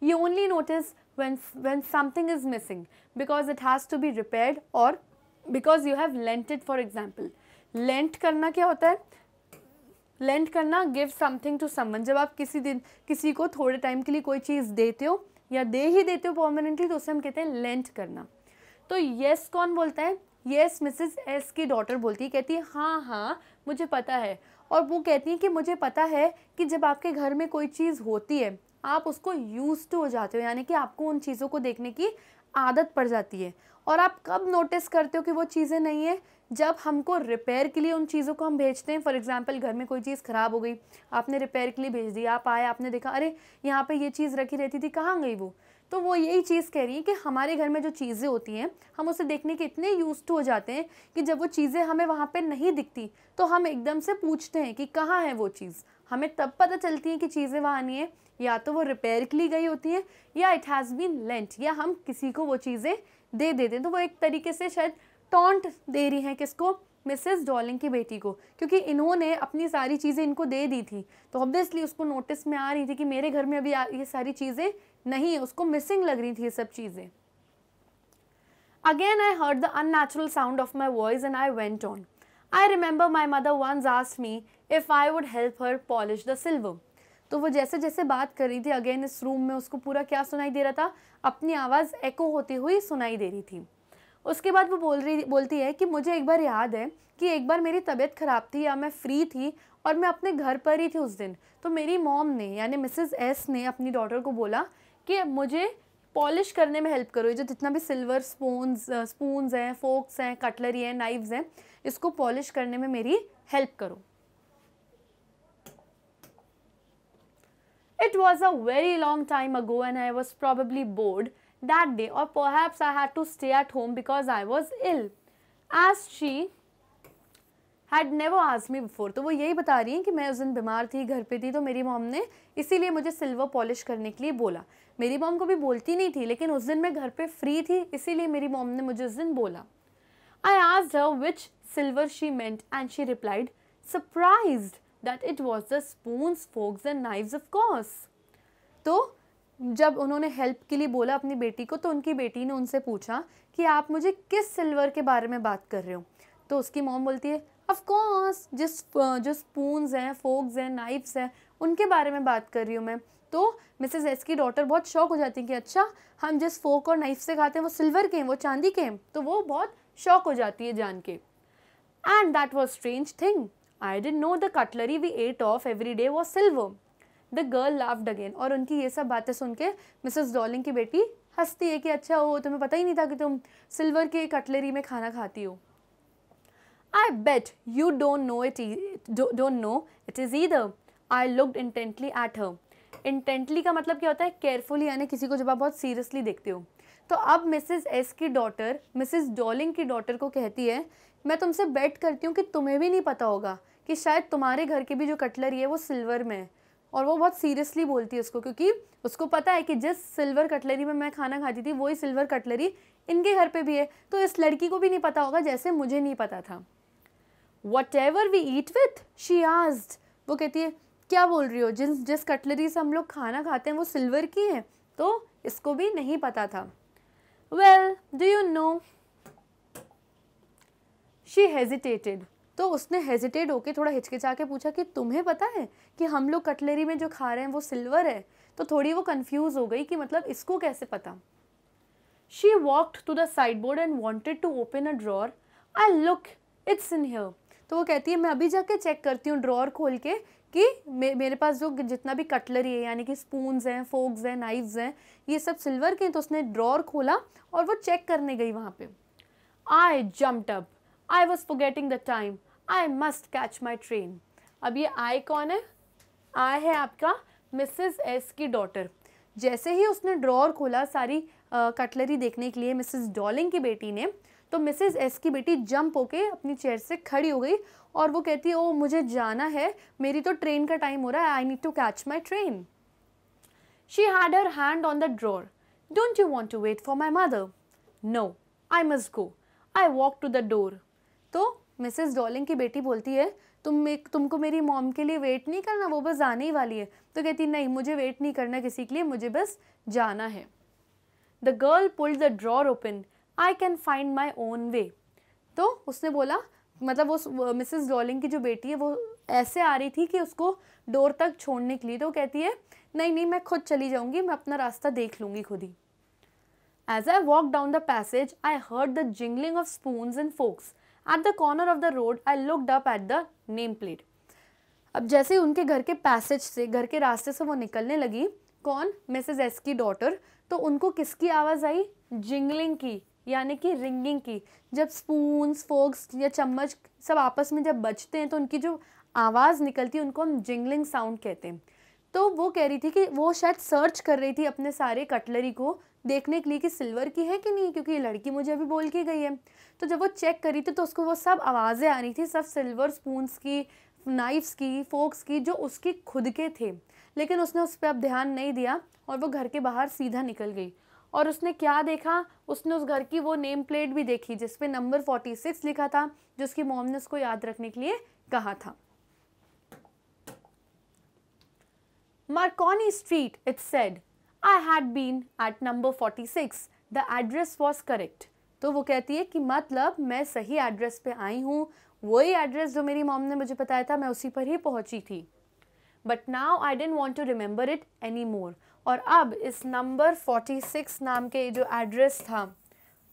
Speaker 1: You only notice when, when something is missing because it has to be repaired or because you have lent it for example. Lent karna kya hota hai lent करना गिव समथिंग टू समवन जब आप किसी दिन किसी को थोड़े टाइम के लिए कोई चीज़ देते हो या दे ही देते हो परमानेंटली तो उसे हम कहते हैं लेंट करना तो yes, कौन बोलता है येस मिसेस एस की डॉटर बोलती है कहती है हाँ हाँ मुझे पता है और वो कहती है कि मुझे पता है कि जब आपके घर में कोई चीज़ होती है आप उसको यूज टू हो जाते हो यानी कि आपको उन चीज़ों को देखने की आदत पड़ जाती है और आप कब नोटिस करते हो कि वो चीज़ें नहीं है जब हमको रिपेयर के लिए उन चीज़ों को हम भेजते हैं फॉर एग्जांपल घर में कोई चीज़ ख़राब हो गई आपने रिपेयर के लिए भेज दिया आप आए आपने देखा अरे यहाँ पे ये चीज़ रखी रहती थी कहाँ गई वो तो वो यही चीज़ कह रही है कि हमारे घर में जो चीज़ें होती हैं हम उसे देखने के इतने यूज हो जाते हैं कि जब वो चीज़ें हमें वहाँ पर नहीं दिखती तो हम एकदम से पूछते हैं कि कहाँ है वो चीज़ हमें तब पता चलती है कि चीज़ें वहाँ नहीं है या तो वो रिपेयर के लिए गई होती हैं या इट हैज़ बीन लेंट या हम किसी को वो चीज़ें दे देते हैं तो वो एक तरीके से शायद टॉन्ट दे रही हैं किसको मिसेस डॉलिंग की बेटी को क्योंकि इन्होंने अपनी सारी चीज़ें इनको दे दी थी तो ऑब्वियसली उसको नोटिस में आ रही थी कि मेरे घर में अभी ये सारी चीज़ें नहीं उसको मिसिंग लग रही थी ये सब चीज़ें again I heard the unnatural sound of my voice and I went on I remember my mother once asked me if I would help her polish the silver तो वो जैसे जैसे बात कर रही थी अगेन इस रूम में उसको पूरा क्या सुनाई दे रहा था अपनी आवाज़ एको होती हुई सुनाई दे रही थी उसके बाद वो बोल रही बोलती है कि मुझे एक बार याद है कि एक बार मेरी तबीयत ख़राब थी या मैं फ्री थी और मैं अपने घर पर ही थी उस दिन तो मेरी मॉम ने यानी मिसेस एस ने अपनी डॉटर को बोला कि मुझे पॉलिश करने में हेल्प करो ये जो जितना भी सिल्वर स्पून्स स्पून्स हैं फोक्स हैं कटलरी हैं नाइव्स हैं इसको पॉलिश करने में मेरी हेल्प करो it was a very long time ago and I was probably bored that day और perhaps I had to stay at home because I was ill as she had never आज मी बिफोर तो वो यही बता रही हैं कि मैं उस दिन बीमार थी घर पर थी तो मेरी मॉम ने इसीलिए मुझे सिल्वर पॉलिश करने के लिए बोला मेरी मॉम को भी बोलती नहीं थी लेकिन उस दिन मैं घर पे फ्री थी इसीलिए मेरी मॉम ने मुझे उस दिन बोला आई आज which silver she meant and she replied surprise that it was the spoon forks and knives of course तो जब उन्होंने हेल्प के लिए बोला अपनी बेटी को तो उनकी बेटी ने उनसे पूछा कि आप मुझे किस सिल्वर के बारे में बात कर रहे हो तो उसकी मॉम बोलती है ऑफकोर्स जिस जो स्पून्स हैं फोक्स हैं नाइफ्स हैं उनके बारे में बात कर रही हूँ मैं तो मिसेज एस की डॉटर बहुत शौक हो जाती है कि अच्छा हम जिस फोक और नाइफ से खाते हैं वो सिल्वर के हैं वो चांदी के हैं तो वो बहुत शौक हो जाती है जान के and that was strange thing I didn't know the cutlery we ate off every day was silver the girl laughed again और उनकी ये सब बातें सुन के मिसेस डॉलिंग की बेटी हंसती है कि अच्छा वो तुम्हें पता ही नहीं था कि तुम सिल्वर के कटलरी में खाना खाती हो I bet you don't know it don't know it is either I looked intently at her intently का मतलब क्या होता है केयरफुली यानी किसी को जब आप बहुत सीरियसली देखते हो तो अब मिसेस एस की डॉटर मिसेस डॉलिंग की डॉटर को कहती है मैं तुमसे बेट करती हूँ कि तुम्हें भी नहीं पता होगा कि शायद तुम्हारे घर की भी जो कटलरी है वो सिल्वर में है और वो बहुत सीरियसली बोलती है उसको क्योंकि उसको पता है कि जिस सिल्वर कटलरी में मैं खाना खाती थी वही सिल्वर कटलरी इनके घर पे भी है तो इस लड़की को भी नहीं पता होगा जैसे मुझे नहीं पता था whatever we eat with she आज वो कहती है क्या बोल रही हो जिस जिस कटलरी से हम लोग खाना खाते हैं वो सिल्वर की है तो इसको भी नहीं पता था well do you know she hesitated तो उसने हेजिटेट होके थोड़ा हिचकिचा के पूछा कि तुम्हें पता है कि हम लोग कटलरी में जो खा रहे हैं वो सिल्वर है तो थोड़ी वो कंफ्यूज हो गई कि मतलब इसको कैसे पता she walked to the sideboard and wanted to open a drawer I look it's in here तो वो कहती है मैं अभी जाके चेक करती हूँ ड्रॉर खोल के कि मे मेरे पास जो जितना भी कटलरी है यानी कि स्पून हैं फोक्स हैं नाइफ्स हैं ये सब सिल्वर के हैं तो उसने ड्रॉर खोला और वो चेक करने गई वहाँ पे I jump I was forgetting the time I must catch my train अब ये आई कौन है आई है आपका मिसिज एस की डॉटर जैसे ही उसने ड्रॉर खोला सारी कटलरी देखने के लिए मिसिज डॉलिंग की बेटी ने तो मिसिज एस की बेटी जंप होके अपनी चेयर से खड़ी हो गई और वो कहती है ओ मुझे जाना है मेरी तो ट्रेन का टाइम हो रहा है I need to catch my train she had her hand on the drawer don't you want to wait for my mother no I must go I walk to the door तो मिसेस डॉलिंग की बेटी बोलती है तुम तुमको मेरी मॉम के लिए वेट नहीं करना वो बस आने ही वाली है तो कहती नहीं मुझे वेट नहीं करना किसी के लिए मुझे बस जाना है the girl pulled the drawer open I can find my own way तो उसने बोला मतलब वो मिसेस डॉलिंग की जो बेटी है वो ऐसे आ रही थी कि उसको डोर तक छोड़ने के लिए तो कहती है नहीं नहीं मैं खुद चली जाऊंगी मैं अपना रास्ता देख लूंगी खुद ही as I walk down the passage I heard the jingling of spoon and forks at the corner of the road I looked up at the name plate अब जैसे ही उनके घर के पैसेज से घर के रास्ते से वो निकलने लगी कौन मिसेज एस की डॉटर तो उनको किसकी आवाज़ आई जिंगलिंग की यानी कि रिंगिंग की जब स्पून फोक्स या चम्मच सब आपस में जब बजते हैं तो उनकी जो आवाज़ निकलती है उनको हम जिंगलिंग साउंड कहते हैं तो वो कह रही थी कि वो शायद सर्च कर रही थी अपने सारे कटलरी को देखने के लिए कि सिल्वर की है कि नहीं क्योंकि ये लड़की मुझे अभी बोल के गई है तो जब वो चेक करी थी तो उसको वो सब आवाज़ें आ रही थी सब सिल्वर स्पून की नाइफ्स की फोक्स की जो उसकी खुद के थे लेकिन उसने उस पर अब ध्यान नहीं दिया और वो घर के बाहर सीधा निकल गई और उसने क्या देखा उसने उस घर की वो नेम प्लेट भी देखी जिसपे नंबर फोर्टी सिक्स लिखा था जिसकी मोम ने उसको याद रखने के लिए कहा था Marconi Street, it said. I had been at number 46. The address was correct तो वो कहती है कि मतलब मैं सही एड्रेस पे आई हूँ वही एड्रेस जो मेरी मॉम ने मुझे बताया था मैं उसी पर ही पहुंची थी but now I didn't want to remember it any more और अब इस नंबर फोर्टी सिक्स नाम के जो एड्रेस था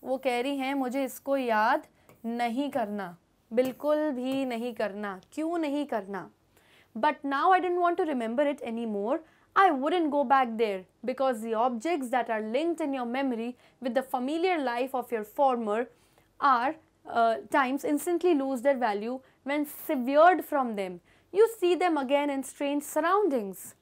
Speaker 1: वो कह रही हैं मुझे इसको याद नहीं करना बिल्कुल भी नहीं करना क्यों नहीं करना but now I didn't want to remember it any more I wouldn't go back there because the objects that are linked in your memory with the familiar life of your former or times instantly lose their value when severed from them you see them again in strange surroundings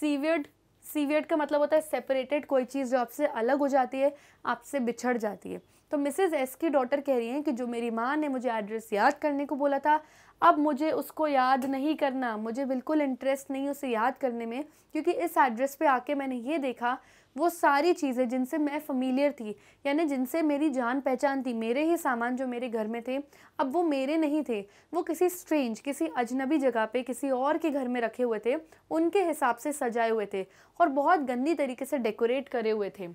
Speaker 1: severed severed का मतलब होता है सेपरेटेड कोई चीज़ जो आपसे अलग हो जाती है आपसे बिछड़ जाती है तो मिसेज़ एस की डॉटर कह रही हैं कि जो मेरी माँ ने मुझे एड्रेस याद करने को बोला था अब मुझे उसको याद नहीं करना मुझे बिल्कुल इंटरेस्ट नहीं उसे याद करने में क्योंकि इस एड्रेस पे आके मैंने ये देखा वो सारी चीज़ें जिनसे मैं फमीलियर थी यानी जिनसे मेरी जान पहचान थी मेरे ही सामान जो मेरे घर में थे अब वो मेरे नहीं थे वो किसी स्ट्रेंज किसी अजनबी जगह पे किसी और के घर में रखे हुए थे उनके हिसाब से सजाए हुए थे और बहुत गंदी तरीके से डेकोरेट करे हुए थे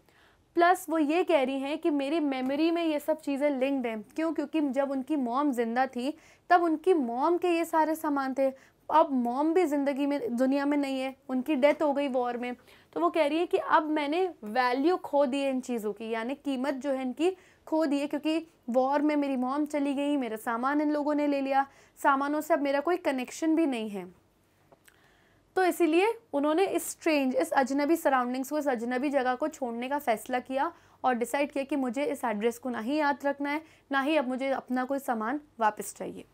Speaker 1: प्लस वो ये कह रही हैं कि मेरी मेमोरी में ये सब चीज़ें लिंक्ड हैं क्यों क्योंकि जब उनकी मॉम ज़िंदा थी तब उनकी मॉम के ये सारे सामान थे अब मॉम भी ज़िंदगी में दुनिया में नहीं है उनकी डेथ हो गई वॉर में तो वो कह रही है कि अब मैंने वैल्यू खो दी है इन चीज़ों की यानी कीमत जो है इनकी खो दी है क्योंकि वॉर में मेरी मॉम चली गई मेरा सामान इन लोगों ने ले लिया सामानों से अब मेरा कोई कनेक्शन भी नहीं है तो इसीलिए उन्होंने इस स्ट्रेंज इस अजनबी सराउंडिंग्स को इस अजनबी जगह को छोड़ने का फैसला किया और डिसाइड किया कि मुझे इस एड्रेस को ना ही याद रखना है ना ही अब मुझे अपना कोई सामान वापस चाहिए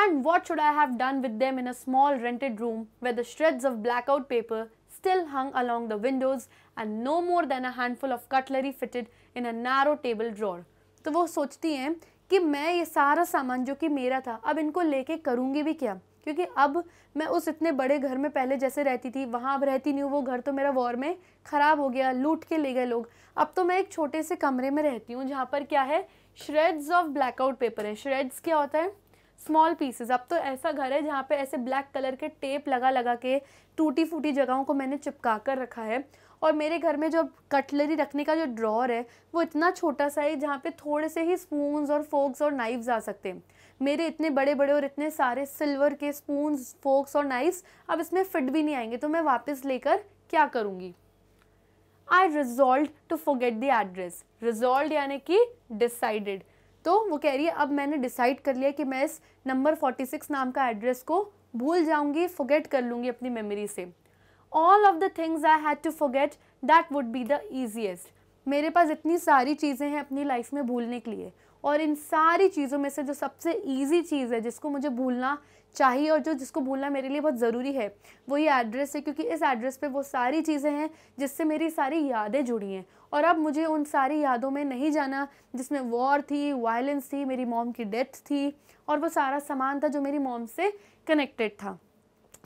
Speaker 1: And what should I have done with them in a small rented room where the shreds of blackout paper still hung along the windows and no more than a handful of cutlery fitted in a narrow table drawer? तो वो सोचती हैं कि मैं ये सारा सामान जो कि मेरा था अब इनको लेके करूँगी भी क्या क्योंकि अब मैं उस इतने बड़े घर में पहले जैसे रहती थी वहाँ अब रहती नहीं हूँ वो घर तो मेरा वॉर में ख़राब हो गया लूट के ले गए लोग अब तो मैं एक छोटे से कमरे में रहती हूँ जहाँ पर क्या है श्रेड्स ऑफ ब्लैकआउट पेपर है श्रेड्स क्या होता है स्मॉल पीसेस अब तो ऐसा घर है जहाँ पे ऐसे ब्लैक कलर के टेप लगा लगा के टूटी फूटी जगहों को मैंने चिपका कर रखा है और मेरे घर में जो कटलरी रखने का जो ड्रॉर है वो इतना छोटा सा है जहाँ पे थोड़े से ही स्पून और फोक्स और नाइफ्स आ सकते हैं मेरे इतने बड़े बड़े और इतने सारे सिल्वर के स्पून फोक्स और नाइफ्स अब इसमें फिट भी नहीं आएंगे तो मैं वापस लेकर क्या करूँगी I resolve to forget the address resolve यानी कि डिसाइडेड तो वो कह रही है अब मैंने डिसाइड कर लिया कि मैं इस नंबर फोर्टी सिक्स नाम का एड्रेस को भूल जाऊंगी फोगेट कर लूंगी अपनी मेमोरी से all of the things I had to forget that would be the easiest मेरे पास इतनी सारी चीज़ें हैं अपनी लाइफ में भूलने के लिए और इन सारी चीज़ों में से जो सबसे ईजी चीज़ है जिसको मुझे भूलना चाहिए और जो जिसको भूलना मेरे लिए बहुत ज़रूरी है वो ये एड्रेस है क्योंकि इस एड्रेस पे वो सारी चीज़ें हैं जिससे मेरी सारी यादें जुड़ी हैं और अब मुझे उन सारी यादों में नहीं जाना जिसमें वॉर थी वायलेंस थी मेरी मॉम की डेथ थी और वो सारा सामान था जो मेरी मॉम से कनेक्टेड था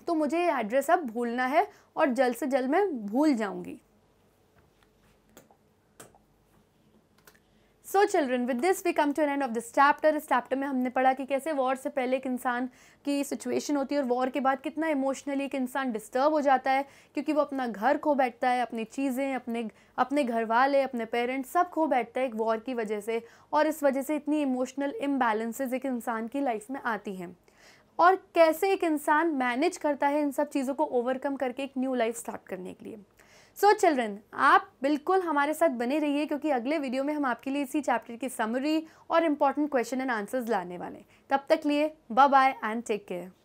Speaker 1: तो मुझे ये एड्रेस अब भूलना है और जल्द से जल्द मैं भूल जाऊँगी so children with this we come to an end of this chapter इस चैप्टर में हमने पढ़ा कि कैसे वॉर से पहले एक इंसान की सिचुएशन होती है और वॉर के बाद कितना इमोशनली एक इंसान डिस्टर्ब हो जाता है क्योंकि वो अपना घर खो बैठता है अपनी चीज़ें अपने अपने घर वाले अपने पेरेंट्स सब खो बैठता है एक वॉर की वजह से और इस वजह से इतनी इमोशनल इम्बैलेंसेज एक इंसान की लाइफ में आती हैं और कैसे एक इंसान मैनेज करता है इन सब चीज़ों को ओवरकम करके एक न्यू लाइफ स्टार्ट करने के लिए सो so चिल्ड्रन आप बिल्कुल हमारे साथ बने रहिए क्योंकि अगले वीडियो में हम आपके लिए इसी चैप्टर की समरी और इम्पॉर्टेंट क्वेश्चन एंड आंसर्स लाने वाले तब तक लिए bye bye and take care